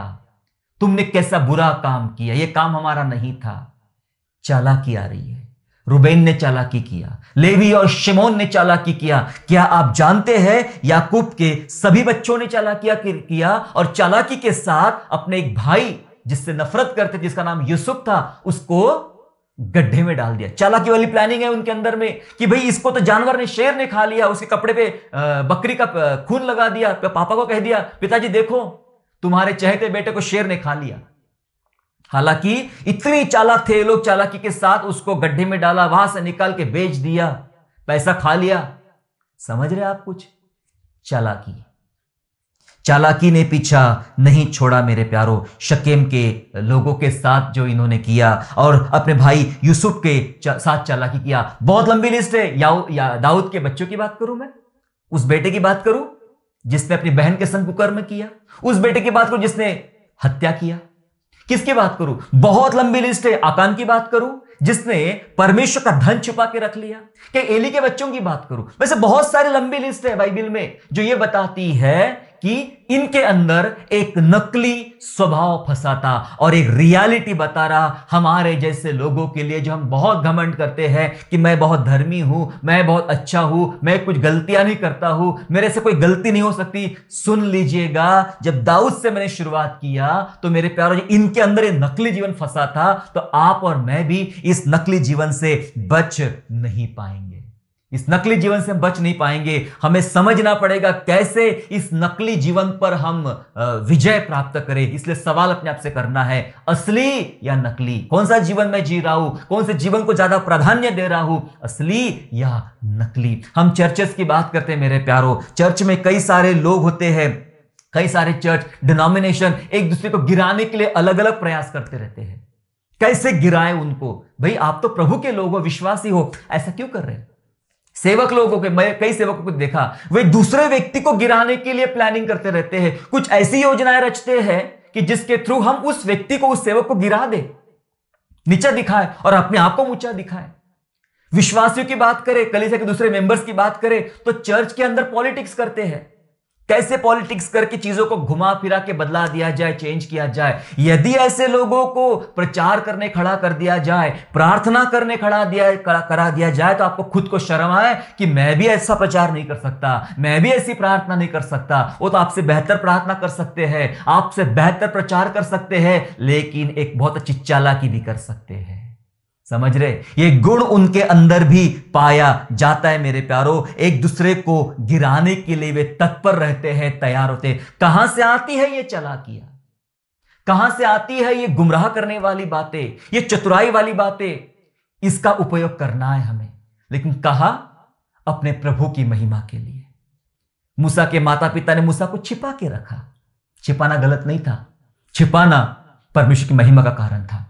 तुमने कैसा बुरा काम किया ये काम हमारा नहीं था चालाकी आ रही है रुबेन ने चालाकी किया लेवी और शिमोन ने चालाकी किया क्या आप जानते हैं याकूब के सभी बच्चों ने चालाकिया किया और चालाकी के साथ अपने एक भाई जिससे नफरत करते जिसका नाम यूसुफ था उसको गड्ढे में डाल दिया चालाकी वाली प्लानिंग है उनके अंदर में कि भाई इसको तो जानवर ने शेर ने खा लिया उसके कपड़े पे बकरी का खून लगा दिया पापा को कह दिया पिताजी देखो तुम्हारे चहते बेटे को शेर ने खा लिया हालांकि इतनी चालाक थे लोग चालाकी के साथ उसको गड्ढे में डाला वहां से निकाल के बेच दिया पैसा खा लिया समझ रहे आप कुछ चालाकी चालाकी ने पीछा नहीं छोड़ा मेरे प्यारो शकेम के लोगों के साथ जो इन्होंने किया और अपने भाई यूसुफ के चा, साथ चालाकी किया बहुत लंबी लिस्ट है या, या दाऊद के बच्चों की बात करूं मैं उस बेटे की बात करूं जिसने अपनी बहन के संग कुकर्म किया उस बेटे की बात करूं जिसने हत्या किया किसकी बात करूं बहुत लंबी लिस्ट है आकान की बात करूं जिसने परमेश्वर का धन छुपा के रख लिया कि एली के बच्चों की बात करूं वैसे बहुत सारी लंबी लिस्ट है बाइबिल में जो ये बताती है कि इनके अंदर एक नकली स्वभाव फंसा था और एक रियलिटी बता रहा हमारे जैसे लोगों के लिए जो हम बहुत घमंड करते हैं कि मैं बहुत धर्मी हूं मैं बहुत अच्छा हूं मैं कुछ गलतियां नहीं करता हूं मेरे से कोई गलती नहीं हो सकती सुन लीजिएगा जब दाऊद से मैंने शुरुआत किया तो मेरे प्यारों जी इनके अंदर एक नकली जीवन फंसा था तो आप और मैं भी इस नकली जीवन से बच नहीं पाएंगे इस नकली जीवन से हम बच नहीं पाएंगे हमें समझना पड़ेगा कैसे इस नकली जीवन पर हम विजय प्राप्त करें इसलिए सवाल अपने आप से करना है असली या नकली कौन सा जीवन मैं जी रहा हूं कौन से जीवन को ज्यादा प्राधान्य दे रहा हूं असली या नकली हम चर्चेस की बात करते हैं मेरे प्यारों चर्च में कई सारे लोग होते हैं कई सारे चर्च डिनोमिनेशन एक दूसरे को गिराने के लिए अलग अलग प्रयास करते रहते हैं कैसे गिराएं उनको भाई आप तो प्रभु के लोग हो विश्वासी हो ऐसा क्यों कर रहे हैं सेवक लोगों के मैं कई सेवकों को देखा वे दूसरे व्यक्ति को गिराने के लिए प्लानिंग करते रहते हैं कुछ ऐसी योजनाएं रचते हैं कि जिसके थ्रू हम उस व्यक्ति को उस सेवक को गिरा दे नीचा दिखाए और अपने आप को ऊंचा दिखाए विश्वासियों की बात करें कलिसा के दूसरे मेंबर्स की बात करें तो चर्च के अंदर पॉलिटिक्स करते हैं कैसे पॉलिटिक्स करके चीजों को घुमा फिरा के बदला दिया जाए चेंज किया जाए यदि ऐसे लोगों को प्रचार करने खड़ा कर दिया जाए प्रार्थना करने खड़ा दिया करा दिया जाए तो आपको खुद को शर्म आए कि मैं भी ऐसा प्रचार नहीं कर सकता मैं भी ऐसी प्रार्थना नहीं कर सकता वो तो आपसे बेहतर प्रार्थना कर सकते हैं आपसे बेहतर प्रचार कर सकते हैं लेकिन एक बहुत अच्छी चालाकी भी कर सकते हैं समझ रहे ये गुण उनके अंदर भी पाया जाता है मेरे प्यारों एक दूसरे को गिराने के लिए वे तत्पर रहते हैं तैयार होते कहां से आती है ये किया कहां से आती है ये गुमराह करने वाली बातें ये चतुराई वाली बातें इसका उपयोग करना है हमें लेकिन कहा अपने प्रभु की महिमा के लिए मूसा के माता पिता ने मूसा को छिपा के रखा छिपाना गलत नहीं था छिपाना परमेश्वर की महिमा का कारण था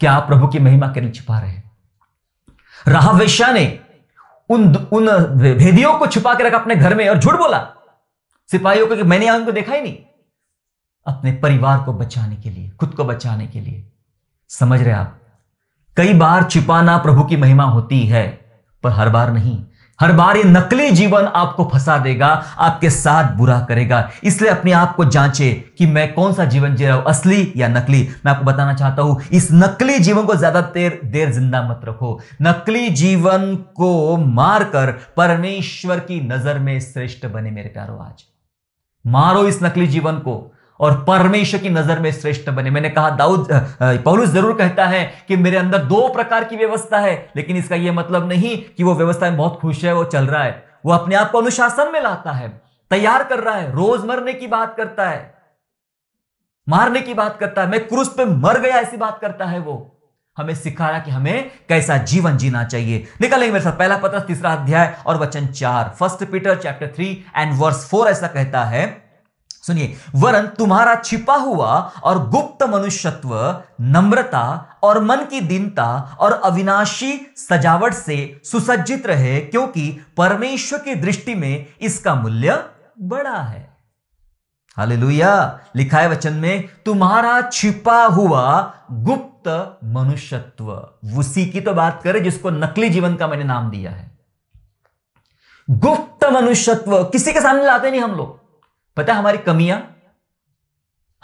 क्या आप प्रभु की महिमा के लिए छिपा रहे हैं ने उन उन भेदियों को छुपा के रखा अपने घर में और झूठ बोला सिपाहियों को कि मैंने उनको देखा ही नहीं अपने परिवार को बचाने के लिए खुद को बचाने के लिए समझ रहे आप कई बार छिपाना प्रभु की महिमा होती है पर हर बार नहीं हर बार ये नकली जीवन आपको फंसा देगा आपके साथ बुरा करेगा इसलिए अपने आप को जांचे कि मैं कौन सा जीवन जी रहा हूं असली या नकली मैं आपको बताना चाहता हूं इस नकली जीवन को ज्यादा देर देर जिंदा मत रखो नकली जीवन को मारकर परमेश्वर की नजर में श्रेष्ठ बने मेरे प्यारो आज मारो इस नकली जीवन को और परमेश्वर की नजर में श्रेष्ठ बने मैंने कहा दाऊद पौलुस जरूर कहता है कि मेरे अंदर दो प्रकार की व्यवस्था है लेकिन इसका यह मतलब नहीं कि वो व्यवस्था में बहुत खुश है वो चल रहा है वो अपने आप को अनुशासन में लाता है तैयार कर रहा है रोज मरने की बात करता है मारने की बात करता है मैं क्रूस पे मर गया ऐसी बात करता है वो हमें सिखा रहा कि हमें कैसा जीवन जीना चाहिए निकलेंगे मेरे साथ पहला पत्र तीसरा अध्याय और वचन चार first Peter chapter three and verse four ऐसा कहता है सुनिए वरन तुम्हारा छिपा हुआ और गुप्त मनुष्यत्व नम्रता और मन की दीनता और अविनाशी सजावट से सुसज्जित रहे क्योंकि परमेश्वर की दृष्टि में इसका मूल्य बड़ा है हालेलुया लिखा है वचन में तुम्हारा छिपा हुआ गुप्त मनुष्यत्व उसी की तो बात करें जिसको नकली जीवन का मैंने नाम दिया है गुप्त मनुष्यत्व किसी के सामने लाते नहीं हम लोग पता है हमारी कमियां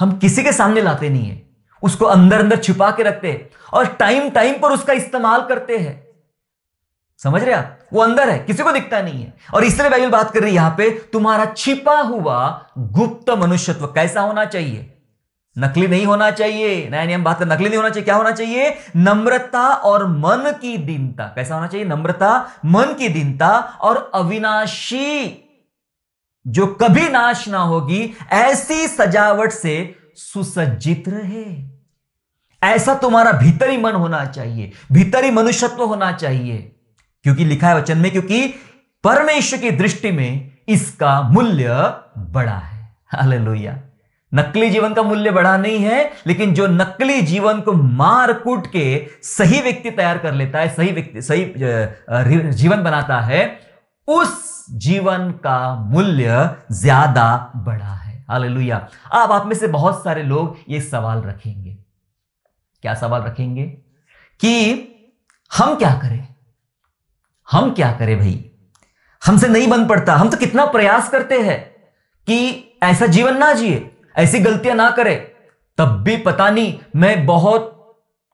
हम किसी के सामने लाते नहीं है उसको अंदर अंदर छिपा के रखते हैं और टाइम टाइम पर उसका इस्तेमाल करते हैं समझ रहे आप वो अंदर है किसी को दिखता नहीं है और इसलिए बाइबल बात कर रही है यहां पे तुम्हारा छिपा हुआ गुप्त मनुष्यत्व कैसा होना चाहिए नकली नहीं होना चाहिए नया नियम बात कर नकली नहीं होना चाहिए क्या होना चाहिए नम्रता और मन की दीनता कैसा होना चाहिए नम्रता मन की दीनता और अविनाशी जो कभी नाश ना होगी ऐसी सजावट से सुसज्जित रहे ऐसा तुम्हारा भीतरी मन होना चाहिए भीतरी मनुष्यत्व होना चाहिए क्योंकि लिखा है वचन में क्योंकि परमेश्वर की दृष्टि में इसका मूल्य बड़ा है हालेलुया नकली जीवन का मूल्य बड़ा नहीं है लेकिन जो नकली जीवन को मार कूट के सही व्यक्ति तैयार कर लेता है सही व्यक्ति सही जीवन बनाता है उस जीवन का मूल्य ज्यादा बड़ा है हालेलुया अब आप में से बहुत सारे लोग ये सवाल रखेंगे क्या सवाल रखेंगे कि हम क्या करें हम क्या करें भाई हमसे नहीं बन पड़ता हम तो कितना प्रयास करते हैं कि ऐसा जीवन ना जिए ऐसी गलतियां ना करें तब भी पता नहीं मैं बहुत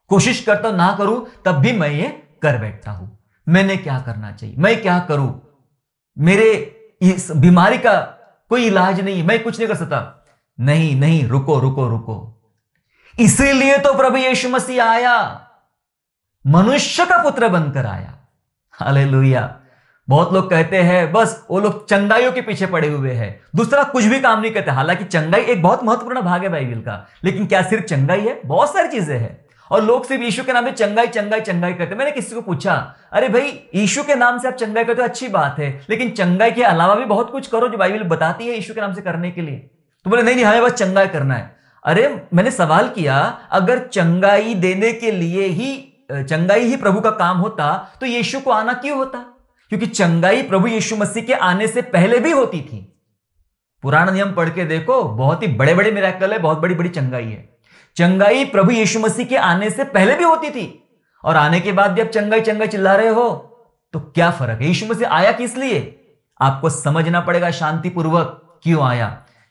कोशिश करता ना करूं तब भी मैं ये कर बैठता हूं मैंने क्या करना चाहिए मैं क्या करूं मेरे इस बीमारी का कोई इलाज नहीं मैं कुछ नहीं कर सकता नहीं नहीं रुको रुको रुको इसीलिए तो प्रभु यीशु मसीह आया मनुष्य का पुत्र बनकर आया हाले बहुत लोग कहते हैं बस वो लोग चंगाइयों के पीछे पड़े हुए हैं दूसरा कुछ भी काम नहीं करते हालांकि चंगाई एक बहुत महत्वपूर्ण भाग है बाइबिल का लेकिन क्या सिर्फ चंगाई है बहुत सारी चीजें हैं और लोग सिर्फ यीशु के नाम पे चंगाई चंगाई चंगाई करते मैंने किसी को पूछा अरे भाई यीशु के नाम से आप चंगाई करते हो अच्छी बात है लेकिन चंगाई के अलावा भी बहुत कुछ करो जो बाइबल बताती है यीशु के नाम से करने के लिए तो बोले नहीं नहीं हमें बस चंगाई करना है अरे मैंने सवाल किया अगर चंगाई देने के लिए ही चंगाई ही प्रभु का काम होता तो यीशु को आना क्यों होता क्योंकि चंगाई प्रभु यीशु मसीह के आने से पहले भी होती थी पुराना नियम पढ़ के देखो बहुत ही बड़े बड़े मेरा है बहुत बड़ी बड़ी चंगाई है चंगाई प्रभु यीशु मसीह के आने से पहले भी होती थी और आने के बाद भी आप चंगाई चंगाई चिल्ला रहे हो तो क्या फर्क है यीशु मसीह आया किस लिए आपको समझना पड़ेगा शांतिपूर्वक क्यों आया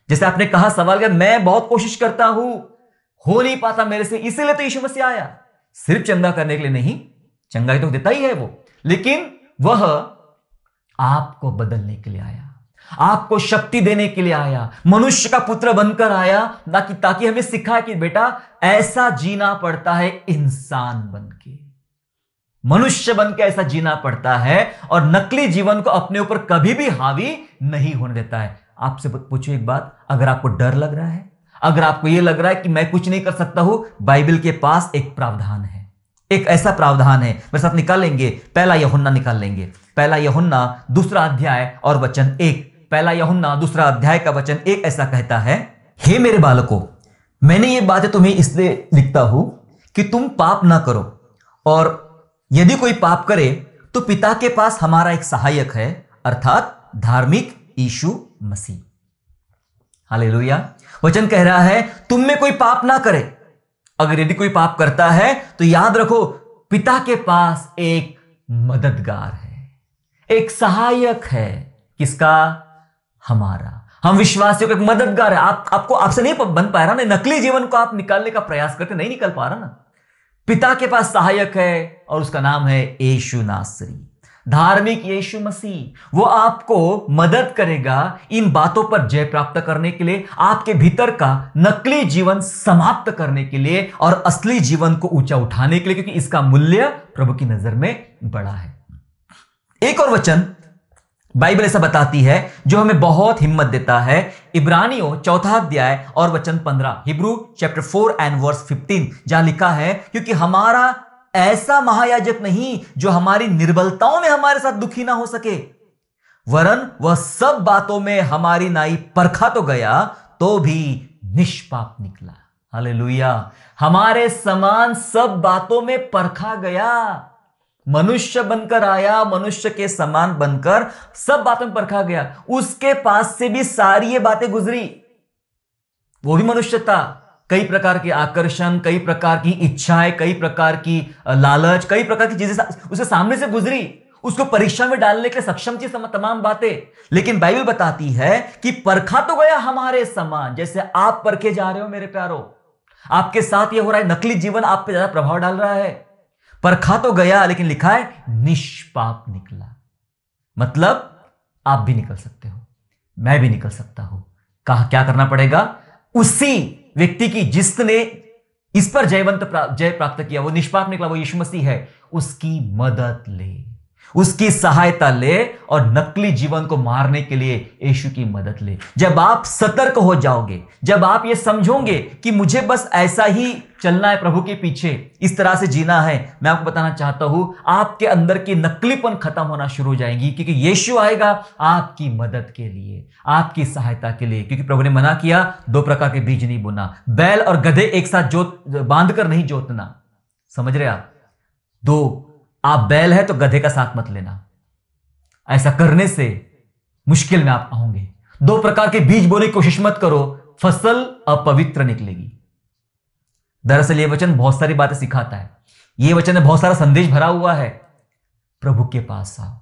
जैसे आपने कहा सवाल किया मैं बहुत कोशिश करता हूं हो नहीं पाता मेरे से इसीलिए तो यीशु मसीह आया सिर्फ चंगा करने के लिए नहीं चंगाई तो देता ही है वो लेकिन वह आपको बदलने के लिए आया आपको शक्ति देने के लिए आया मनुष्य का पुत्र बनकर आया ना कि ताकि हमें सिखाए कि बेटा ऐसा जीना पड़ता है इंसान बन के मनुष्य बन के ऐसा जीना पड़ता है और नकली जीवन को अपने ऊपर कभी भी हावी नहीं होने देता है आपसे पूछो एक बात अगर आपको डर लग रहा है अगर आपको यह लग रहा है कि मैं कुछ नहीं कर सकता हूं बाइबल के पास एक प्रावधान है एक ऐसा प्रावधान है मेरे साथ निकालेंगे पहला यहुन्ना निकाल लेंगे पहला यहुन्ना दूसरा अध्याय और वचन एक पहला यहुन्ना दूसरा अध्याय का वचन एक ऐसा कहता है हे मेरे बालको मैंने ये बातें तुम्हें इसलिए लिखता हूं कि तुम पाप ना करो और यदि कोई पाप करे तो पिता के पास हमारा एक सहायक है अर्थात धार्मिक यीशु मसीह हाले वचन कह रहा है तुम में कोई पाप ना करे अगर यदि कोई पाप करता है तो याद रखो पिता के पास एक मददगार है एक सहायक है किसका हमारा हम विश्वासियों का एक मददगार है आप आपको आपसे नहीं बन पा रहा ना नकली जीवन को आप निकालने का प्रयास करके नहीं निकल पा रहा ना पिता के पास सहायक है और उसका नाम है यीशु नासरी धार्मिक यीशु मसीह वो आपको मदद करेगा इन बातों पर जय प्राप्त करने के लिए आपके भीतर का नकली जीवन समाप्त करने के लिए और असली जीवन को ऊंचा उठाने के लिए क्योंकि इसका मूल्य प्रभु की नजर में बड़ा है एक और वचन बाइबल ऐसा बताती है जो हमें बहुत हिम्मत देता है इब्रानियों चौथा अध्याय और वचन पंद्रह Hebrew chapter four and verse fifteen जहां लिखा है क्योंकि हमारा ऐसा महायाजक नहीं जो हमारी निर्बलताओं में हमारे साथ दुखी ना हो सके वरन वह सब बातों में हमारी नाई परखा तो गया तो भी निष्पाप निकला हाल हमारे समान सब बातों में परखा गया मनुष्य बनकर आया मनुष्य के समान बनकर सब बातों में परखा गया उसके पास से भी सारी ये बातें गुजरी वो भी मनुष्य था कई प्रकार के आकर्षण कई प्रकार की इच्छाएं कई प्रकार की लालच कई प्रकार की चीजें उसे सामने से गुजरी उसको परीक्षा में डालने के सक्षम थी तमाम बातें लेकिन बाइबल बताती है कि परखा तो गया हमारे समान जैसे आप परखे जा रहे हो मेरे प्यारो आपके साथ ये हो रहा है नकली जीवन आप पे ज्यादा प्रभाव डाल रहा है परखा तो गया लेकिन लिखा है निष्पाप निकला मतलब आप भी निकल सकते हो मैं भी निकल सकता हूं कहा क्या करना पड़ेगा उसी व्यक्ति की जिसने इस पर जयवंत प्रा, जय प्राप्त किया वो निष्पाप निकला वो यीशु मसीह है उसकी मदद ले उसकी सहायता ले और नकली जीवन को मारने के लिए यीशु की मदद ले जब आप सतर्क हो जाओगे जब आप ये समझोगे कि मुझे बस ऐसा ही चलना है प्रभु के पीछे इस तरह से जीना है मैं आपको बताना चाहता हूं आपके अंदर की नकलीपन खत्म होना शुरू हो जाएगी क्योंकि यीशु आएगा आपकी मदद के लिए आपकी सहायता के लिए क्योंकि प्रभु ने मना किया दो प्रकार के बीज नहीं बोना बैल और गधे एक साथ जोत बांध नहीं जोतना समझ रहे आप दो आप बैल है तो गधे का साथ मत लेना ऐसा करने से मुश्किल में आप आओगे दो प्रकार के बीज बोने की कोशिश मत करो फसल अपवित्र निकलेगी दरअसल यह वचन बहुत सारी बातें सिखाता है यह वचन में बहुत सारा संदेश भरा हुआ है प्रभु के पास आओ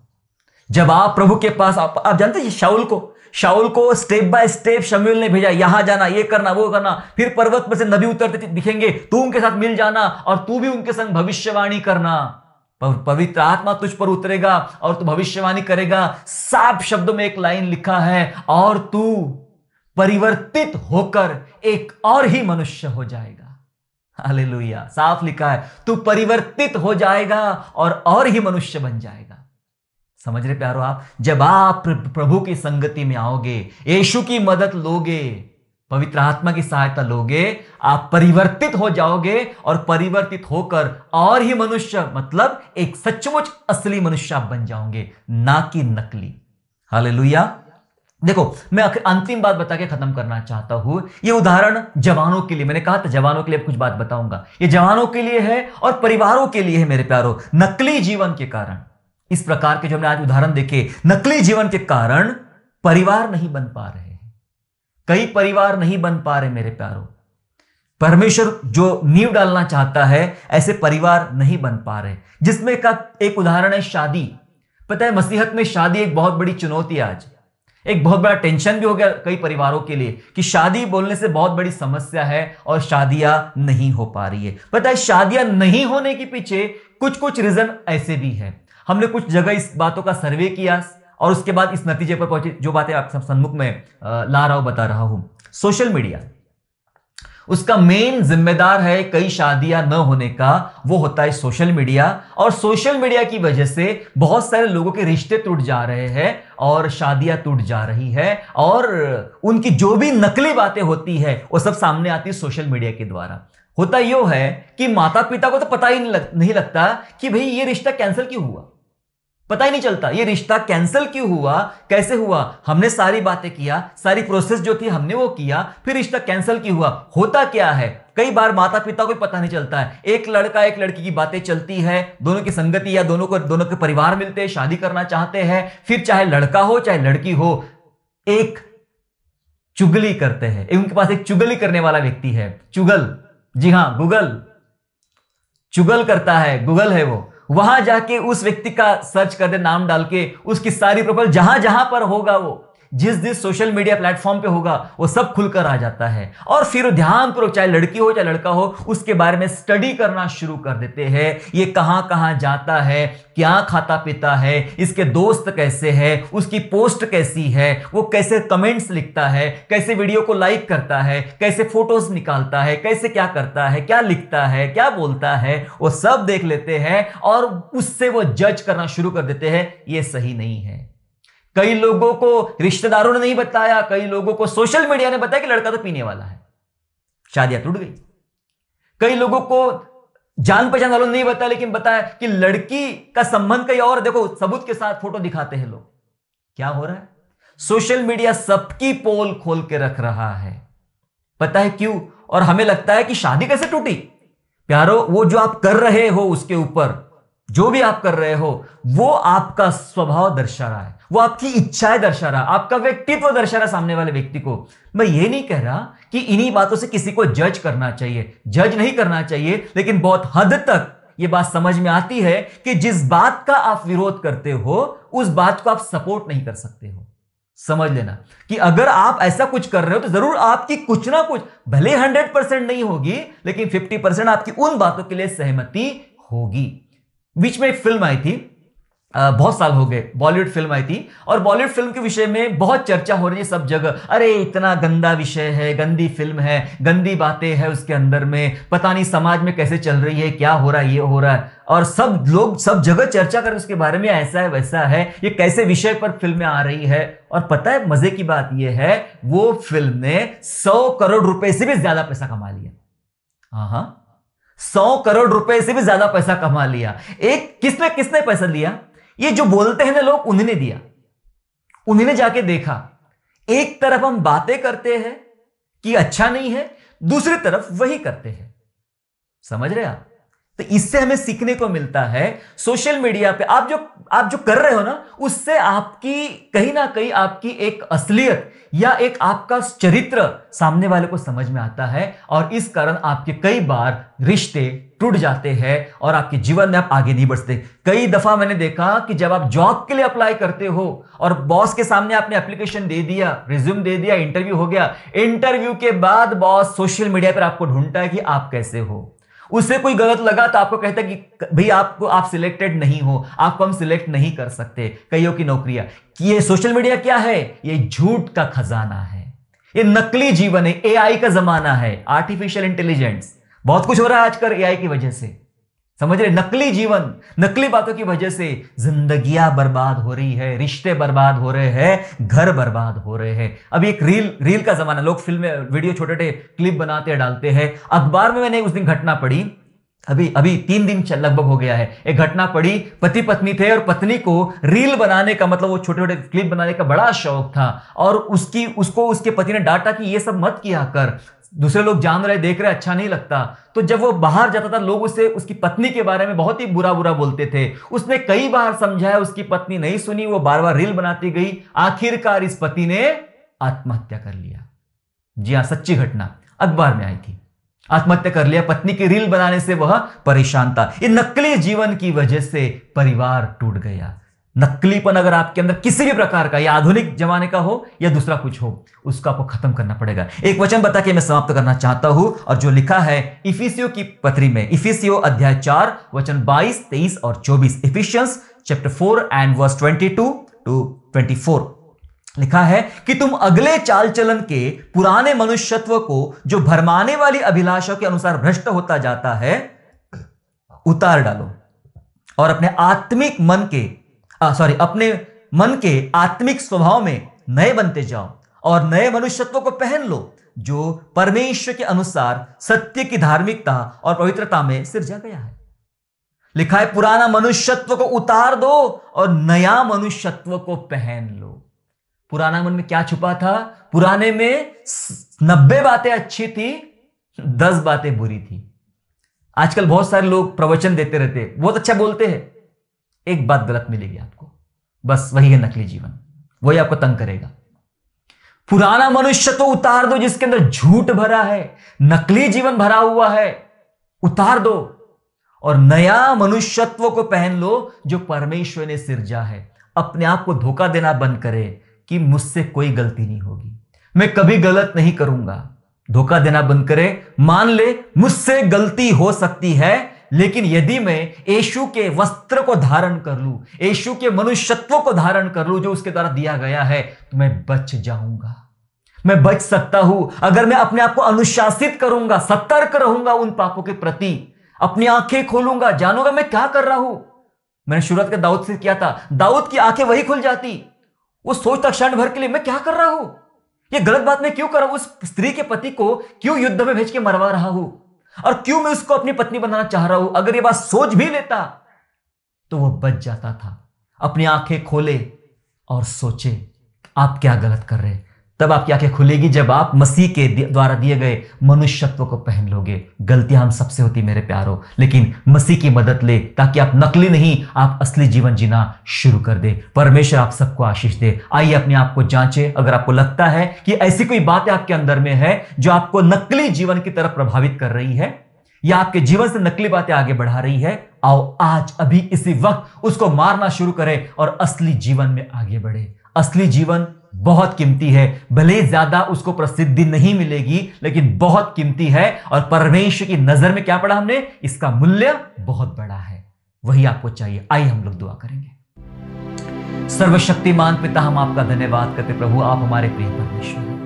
जब आप प्रभु के पास आप, आप जानते हैं शाउल को शाउल को स्टेप बाय स्टेप शमील ने भेजा यहां जाना ये करना वो करना फिर पर्वत पर से नबी उतरते दिखेंगे तू उनके साथ मिल जाना और तू भी उनके संग भविष्यवाणी करना पवित्र आत्मा तुझ पर उतरेगा और तू भविष्यवाणी करेगा साफ शब्दों में एक लाइन लिखा है और तू परिवर्तित होकर एक और ही मनुष्य हो जाएगा हालेलुया साफ लिखा है तू परिवर्तित हो जाएगा और और ही मनुष्य बन जाएगा समझ रहे प्यारो आप जब आप प्रभु की संगति में आओगे यीशु की मदद लोगे पवित्र आत्मा की सहायता लोगे आप परिवर्तित हो जाओगे और परिवर्तित होकर और ही मनुष्य मतलब एक सचमुच असली मनुष्य आप बन जाओगे ना कि नकली हाले देखो मैं अंतिम बात बता के खत्म करना चाहता हूं ये उदाहरण जवानों के लिए मैंने कहा था जवानों के लिए कुछ बात बताऊंगा ये जवानों के लिए है और परिवारों के लिए है मेरे प्यारो नकली जीवन के कारण इस प्रकार के जो हमने आज उदाहरण देखे नकली जीवन के कारण परिवार नहीं बन पा रहे कई परिवार नहीं बन पा रहे मेरे प्यारों परमेश्वर जो नींव डालना चाहता है ऐसे परिवार नहीं बन पा रहे जिसमें का एक उदाहरण है शादी पता है मसीहत में शादी एक बहुत बड़ी चुनौती आज एक बहुत बड़ा टेंशन भी हो गया कई परिवारों के लिए कि शादी बोलने से बहुत बड़ी समस्या है और शादियां नहीं हो पा रही है पता है शादियां नहीं होने के पीछे कुछ कुछ रीजन ऐसे भी है हमने कुछ जगह इस बातों का सर्वे किया और उसके बाद इस नतीजे पर पहुंचे जो बातें सब सन्मुख में ला रहा हूं बता रहा हूं सोशल मीडिया उसका मेन जिम्मेदार है कई शादियां न होने का वो होता है सोशल मीडिया और सोशल मीडिया की वजह से बहुत सारे लोगों के रिश्ते टूट जा रहे हैं और शादियां टूट जा रही है और उनकी जो भी नकली बातें होती है वो सब सामने आती है सोशल मीडिया के द्वारा होता यो है कि माता पिता को तो पता ही नहीं, लग, नहीं लगता कि भाई ये रिश्ता कैंसिल क्यों हुआ पता ही नहीं चलता ये रिश्ता कैंसिल क्यों हुआ कैसे हुआ हमने सारी बातें किया सारी प्रोसेस जो थी हमने वो किया फिर रिश्ता कैंसिल क्यों हुआ होता क्या है कई बार माता पिता को पता नहीं चलता है एक लड़का एक लड़की की बातें चलती है दोनों की संगति या दोनों को दोनों के परिवार मिलते हैं शादी करना चाहते हैं फिर चाहे लड़का हो चाहे लड़की हो एक चुगली करते हैं उनके पास एक चुगली करने वाला व्यक्ति है चुगल जी हाँ गूगल चुगल करता है गूगल है वो वहां जाके उस व्यक्ति का सर्च कर दे नाम डाल के उसकी सारी प्रोफाइल जहां जहां पर होगा वो जिस जिस सोशल मीडिया प्लेटफॉर्म पे होगा वो सब खुलकर आ जाता है और फिर पूर्वक चाहे लड़की हो चाहे लड़का हो उसके बारे में स्टडी करना शुरू कर देते हैं ये कहाँ कहाँ जाता है क्या खाता पीता है इसके दोस्त कैसे है उसकी पोस्ट कैसी है वो कैसे कमेंट्स लिखता है कैसे वीडियो को लाइक करता है कैसे फोटोज निकालता है कैसे क्या करता है क्या लिखता है क्या बोलता है वो सब देख लेते हैं और उससे वो जज करना शुरू कर देते हैं ये सही नहीं है कई लोगों को रिश्तेदारों ने नहीं बताया कई लोगों को सोशल मीडिया ने बताया कि लड़का तो पीने वाला है शादियां टूट गई कई लोगों को जान पहचान वालों ने नहीं बताया लेकिन बताया कि लड़की का संबंध कहीं और देखो सबूत के साथ फोटो दिखाते हैं लोग क्या हो रहा है सोशल मीडिया सबकी पोल खोल के रख रहा है पता है क्यों और हमें लगता है कि शादी कैसे टूटी प्यारो वो जो आप कर रहे हो उसके ऊपर जो भी आप कर रहे हो वो आपका स्वभाव दर्शा रहा है वो आपकी इच्छाएं दर्शा रहा है आपका व्यक्तित्व दर्शा रहा सामने वाले व्यक्ति को मैं ये नहीं कह रहा कि इन्हीं बातों से किसी को जज करना चाहिए जज नहीं करना चाहिए लेकिन बहुत हद तक ये बात समझ में आती है कि जिस बात का आप विरोध करते हो उस बात को आप सपोर्ट नहीं कर सकते हो समझ लेना कि अगर आप ऐसा कुछ कर रहे हो तो जरूर आपकी कुछ ना कुछ भले हंड्रेड परसेंट नहीं होगी लेकिन फिफ्टी परसेंट आपकी उन बातों के लिए सहमति होगी बीच में एक फिल्म आई थी बहुत साल हो गए बॉलीवुड फिल्म आई थी और बॉलीवुड फिल्म के विषय में बहुत चर्चा हो रही है सब जगह अरे इतना गंदा विषय है गंदी फिल्म है गंदी बातें हैं उसके अंदर में पता नहीं समाज में कैसे चल रही है क्या हो रहा है ये हो रहा है और सब लोग सब जगह चर्चा कर उसके बारे में ऐसा है वैसा है ये कैसे विषय पर फिल्में आ रही है और पता है मजे की बात यह है वो फिल्म ने सौ करोड़ रुपए से भी ज्यादा पैसा कमा लिया हाँ हाँ सौ करोड़ रुपए से भी ज्यादा पैसा कमा लिया एक किसने किसने पैसा लिया ये जो बोलते हैं ना लोग उन्होंने दिया उन्होंने जाके देखा एक तरफ हम बातें करते हैं कि अच्छा नहीं है दूसरी तरफ वही करते हैं समझ रहे आप तो इससे हमें सीखने को मिलता है सोशल मीडिया पे आप जो आप जो कर रहे हो ना उससे आपकी कहीं ना कहीं आपकी एक असलियत या एक आपका चरित्र सामने वाले को समझ में आता है और इस कारण आपके कई बार रिश्ते टूट जाते हैं और आपके जीवन में आप आगे नहीं बढ़ते कई दफा मैंने देखा कि जब आप जॉब के लिए अप्लाई करते हो और बॉस के सामने आपने एप्लीकेशन दे दिया रिज्यूम दे दिया इंटरव्यू हो गया इंटरव्यू के बाद बॉस सोशल मीडिया पर आपको ढूंढता है कि आप कैसे हो उसे कोई गलत लगा तो आपको कहता है कि भाई आपको आप सिलेक्टेड नहीं हो आपको हम सिलेक्ट नहीं कर सकते कईयों की नौकरियां ये सोशल मीडिया क्या है ये झूठ का खजाना है ये नकली जीवन है एआई का जमाना है आर्टिफिशियल इंटेलिजेंस बहुत कुछ हो रहा है आजकल एआई की वजह से समझ रहे नकली जीवन नकली बातों की वजह से जिंदगियां बर्बाद हो रही है रिश्ते बर्बाद हो रहे हैं घर बर्बाद हो रहे हैं अभी एक रील रील का जमाना लोग फिल्म वीडियो छोटे छोटे क्लिप बनाते डालते हैं अखबार में मैंने उस दिन घटना पड़ी अभी अभी तीन दिन लगभग हो गया है एक घटना पड़ी पति पत्नी थे और पत्नी को रील बनाने का मतलब वो छोटे छोटे क्लिप बनाने का बड़ा शौक था और उसकी उसको उसके पति ने डांटा कि ये सब मत किया कर दूसरे लोग जान रहे देख रहे अच्छा नहीं लगता तो जब वो बाहर जाता था लोग उसे उसकी पत्नी के बारे में बहुत ही बुरा बुरा बोलते थे उसने कई बार समझाया उसकी पत्नी नहीं सुनी वो बार बार रील बनाती गई आखिरकार इस पति ने आत्महत्या कर लिया जी हाँ सच्ची घटना अखबार में आई थी आत्महत्या कर लिया पत्नी की रील बनाने से वह परेशान था इन नकली जीवन की वजह से परिवार टूट गया नकलीपन अगर आपके अंदर किसी भी प्रकार का या आधुनिक जमाने का हो या दूसरा कुछ हो उसको आपको खत्म करना पड़ेगा एक वचन बता के मैं समाप्त करना चाहता हूं और जो लिखा है इफिसियो की पत्री में इफिसियो अध्याय चार वचन बाईस तेईस और चौबीस Ephesians chapter four and verse twenty two to twenty four लिखा है कि तुम अगले चाल चलन के पुराने मनुष्यत्व को जो भरमाने वाली अभिलाषा के अनुसार भ्रष्ट होता जाता है उतार डालो और अपने आत्मिक मन के सॉरी अपने मन के आत्मिक स्वभाव में नए बनते जाओ और नए मनुष्यत्व को पहन लो जो परमेश्वर के अनुसार सत्य की धार्मिकता और पवित्रता में सिर्जा गया है लिखा है पुराना मनुष्यत्व को उतार दो और नया मनुष्यत्व को पहन लो पुराना मन में क्या छुपा था पुराने में नब्बे बातें अच्छी थी दस बातें बुरी थी आजकल बहुत सारे लोग प्रवचन देते रहते बहुत अच्छा बोलते हैं एक बात गलत मिलेगी आपको बस वही है नकली जीवन वही आपको तंग करेगा पुराना मनुष्य तो उतार दो जिसके अंदर झूठ भरा है नकली जीवन भरा हुआ है उतार दो और नया मनुष्यत्व को पहन लो जो परमेश्वर ने सिरजा है अपने आप को धोखा देना बंद करे कि मुझसे कोई गलती नहीं होगी मैं कभी गलत नहीं करूंगा धोखा देना बंद करे मान ले मुझसे गलती हो सकती है लेकिन यदि मैं यशु के वस्त्र को धारण कर लूं यशु के मनुष्यत्व को धारण कर लूं जो उसके द्वारा दिया गया है तो मैं बच जाऊंगा मैं बच सकता हूं अगर मैं अपने आप को अनुशासित करूंगा सतर्क रहूंगा उन पापों के प्रति अपनी आंखें खोलूंगा जानूंगा मैं क्या कर रहा हूं मैंने शुरुआत का दाऊद से किया था दाऊद की आंखें वही खुल जाती वो सोचता क्षण भर के लिए मैं क्या कर रहा हूं ये गलत बात मैं क्यों कर रहा हूं उस स्त्री के पति को क्यों युद्ध में भेज के मरवा रहा हूं और क्यों मैं उसको अपनी पत्नी बनाना चाह रहा हूं अगर ये बात सोच भी लेता तो वह बच जाता था अपनी आंखें खोले और सोचे आप क्या गलत कर रहे हैं तब आपकी आंखें खुलेगी जब आप मसीह के द्वारा दिए गए मनुष्यत्व को पहन लोगे गलतियां हम सबसे होती मेरे प्यारो लेकिन मसीह की मदद ले ताकि आप नकली नहीं आप असली जीवन जीना शुरू कर दे परमेश्वर आप सबको आशीष दे आइए अपने आप को जांचे अगर आपको लगता है कि ऐसी कोई बातें आपके अंदर में है जो आपको नकली जीवन की तरफ प्रभावित कर रही है या आपके जीवन से नकली बातें आगे बढ़ा रही है आओ आज अभी इसी वक्त उसको मारना शुरू करें और असली जीवन में आगे बढ़े असली जीवन बहुत कीमती है भले ज्यादा उसको प्रसिद्धि नहीं मिलेगी लेकिन बहुत कीमती है और परमेश्वर की नजर में क्या पड़ा हमने इसका मूल्य बहुत बड़ा है वही आपको चाहिए आइए हम लोग दुआ करेंगे सर्वशक्तिमान पिता हम आपका धन्यवाद करते प्रभु आप हमारे प्रिय परमेश्वर हैं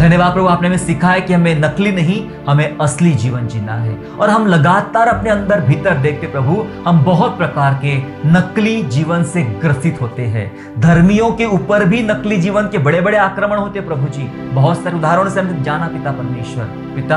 धन्यवाद प्रभु आपने हमें है कि हमें नकली नहीं हमें असली जीवन जीना है और हम लगातार अपने अंदर भीतर देखते प्रभु हम बहुत प्रकार के नकली जीवन से ग्रसित होते हैं धर्मियों के ऊपर भी नकली जीवन के बड़े बड़े आक्रमण होते प्रभु जी बहुत सारे उदाहरणों से हमने जाना पिता परमेश्वर पिता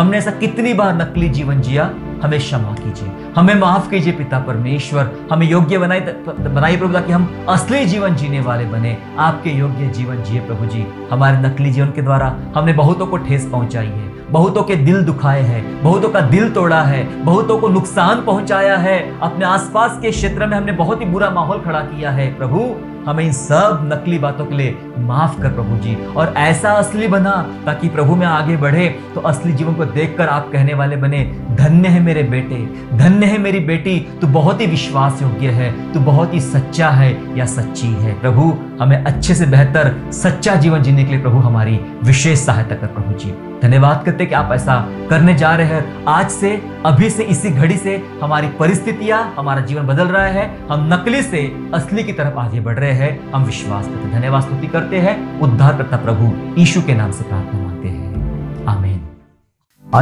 हमने ऐसा कितनी बार नकली जीवन जिया हमें क्षमा कीजिए हमें माफ कीजिए पिता परमेश्वर हमें योग्य बनाए बनाइए प्रभु ताकि हम असली जीवन जीने वाले बने आपके योग्य जीवन जिए प्रभु जी हमारे नकली जीवन के द्वारा हमने बहुतों को ठेस पहुंचाई है बहुतों के दिल दुखाए हैं बहुतों का दिल तोड़ा है बहुतों को नुकसान पहुंचाया है अपने आसपास के क्षेत्र में हमने बहुत ही बुरा माहौल खड़ा किया है प्रभु हमें इन सब नकली बातों के लिए माफ कर प्रभु जी और ऐसा असली बना ताकि प्रभु में आगे बढ़े तो असली जीवन को देखकर आप कहने वाले बने धन्य है मेरे बेटे धन्य है मेरी बेटी तू बहुत ही विश्वास योग्य है तू बहुत ही सच्चा है या सच्ची है प्रभु हमें अच्छे से बेहतर सच्चा जीवन जीने के लिए प्रभु हमारी विशेष सहायता कर प्रभु जी धन्यवाद करते कि आप ऐसा करने जा रहे हैं आज से अभी से इसी घड़ी से हमारी परिस्थितियां हमारा जीवन बदल रहा है हम नकली से असली की तरफ आगे बढ़ रहे हैं हम विश्वास करते धन्यवाद स्तुति करते हैं उद्धार करता प्रभु ईशु के नाम से प्रार्थना मांगते हैं आमीन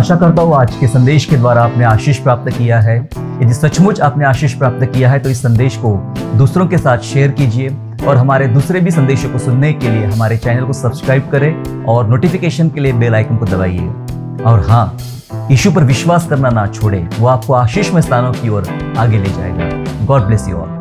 आशा करता हूँ आज के संदेश के द्वारा आपने आशीष प्राप्त किया है यदि सचमुच आपने आशीष प्राप्त किया है तो इस संदेश को दूसरों के साथ शेयर कीजिए और हमारे दूसरे भी संदेशों को सुनने के लिए हमारे चैनल को सब्सक्राइब करें और नोटिफिकेशन के लिए बेल आइकन को दबाइए और हाँ यीशु पर विश्वास करना ना छोड़े वो आपको आशीष में स्थानों की ओर आगे ले जाएगा गॉड ब्लेस यू ऑल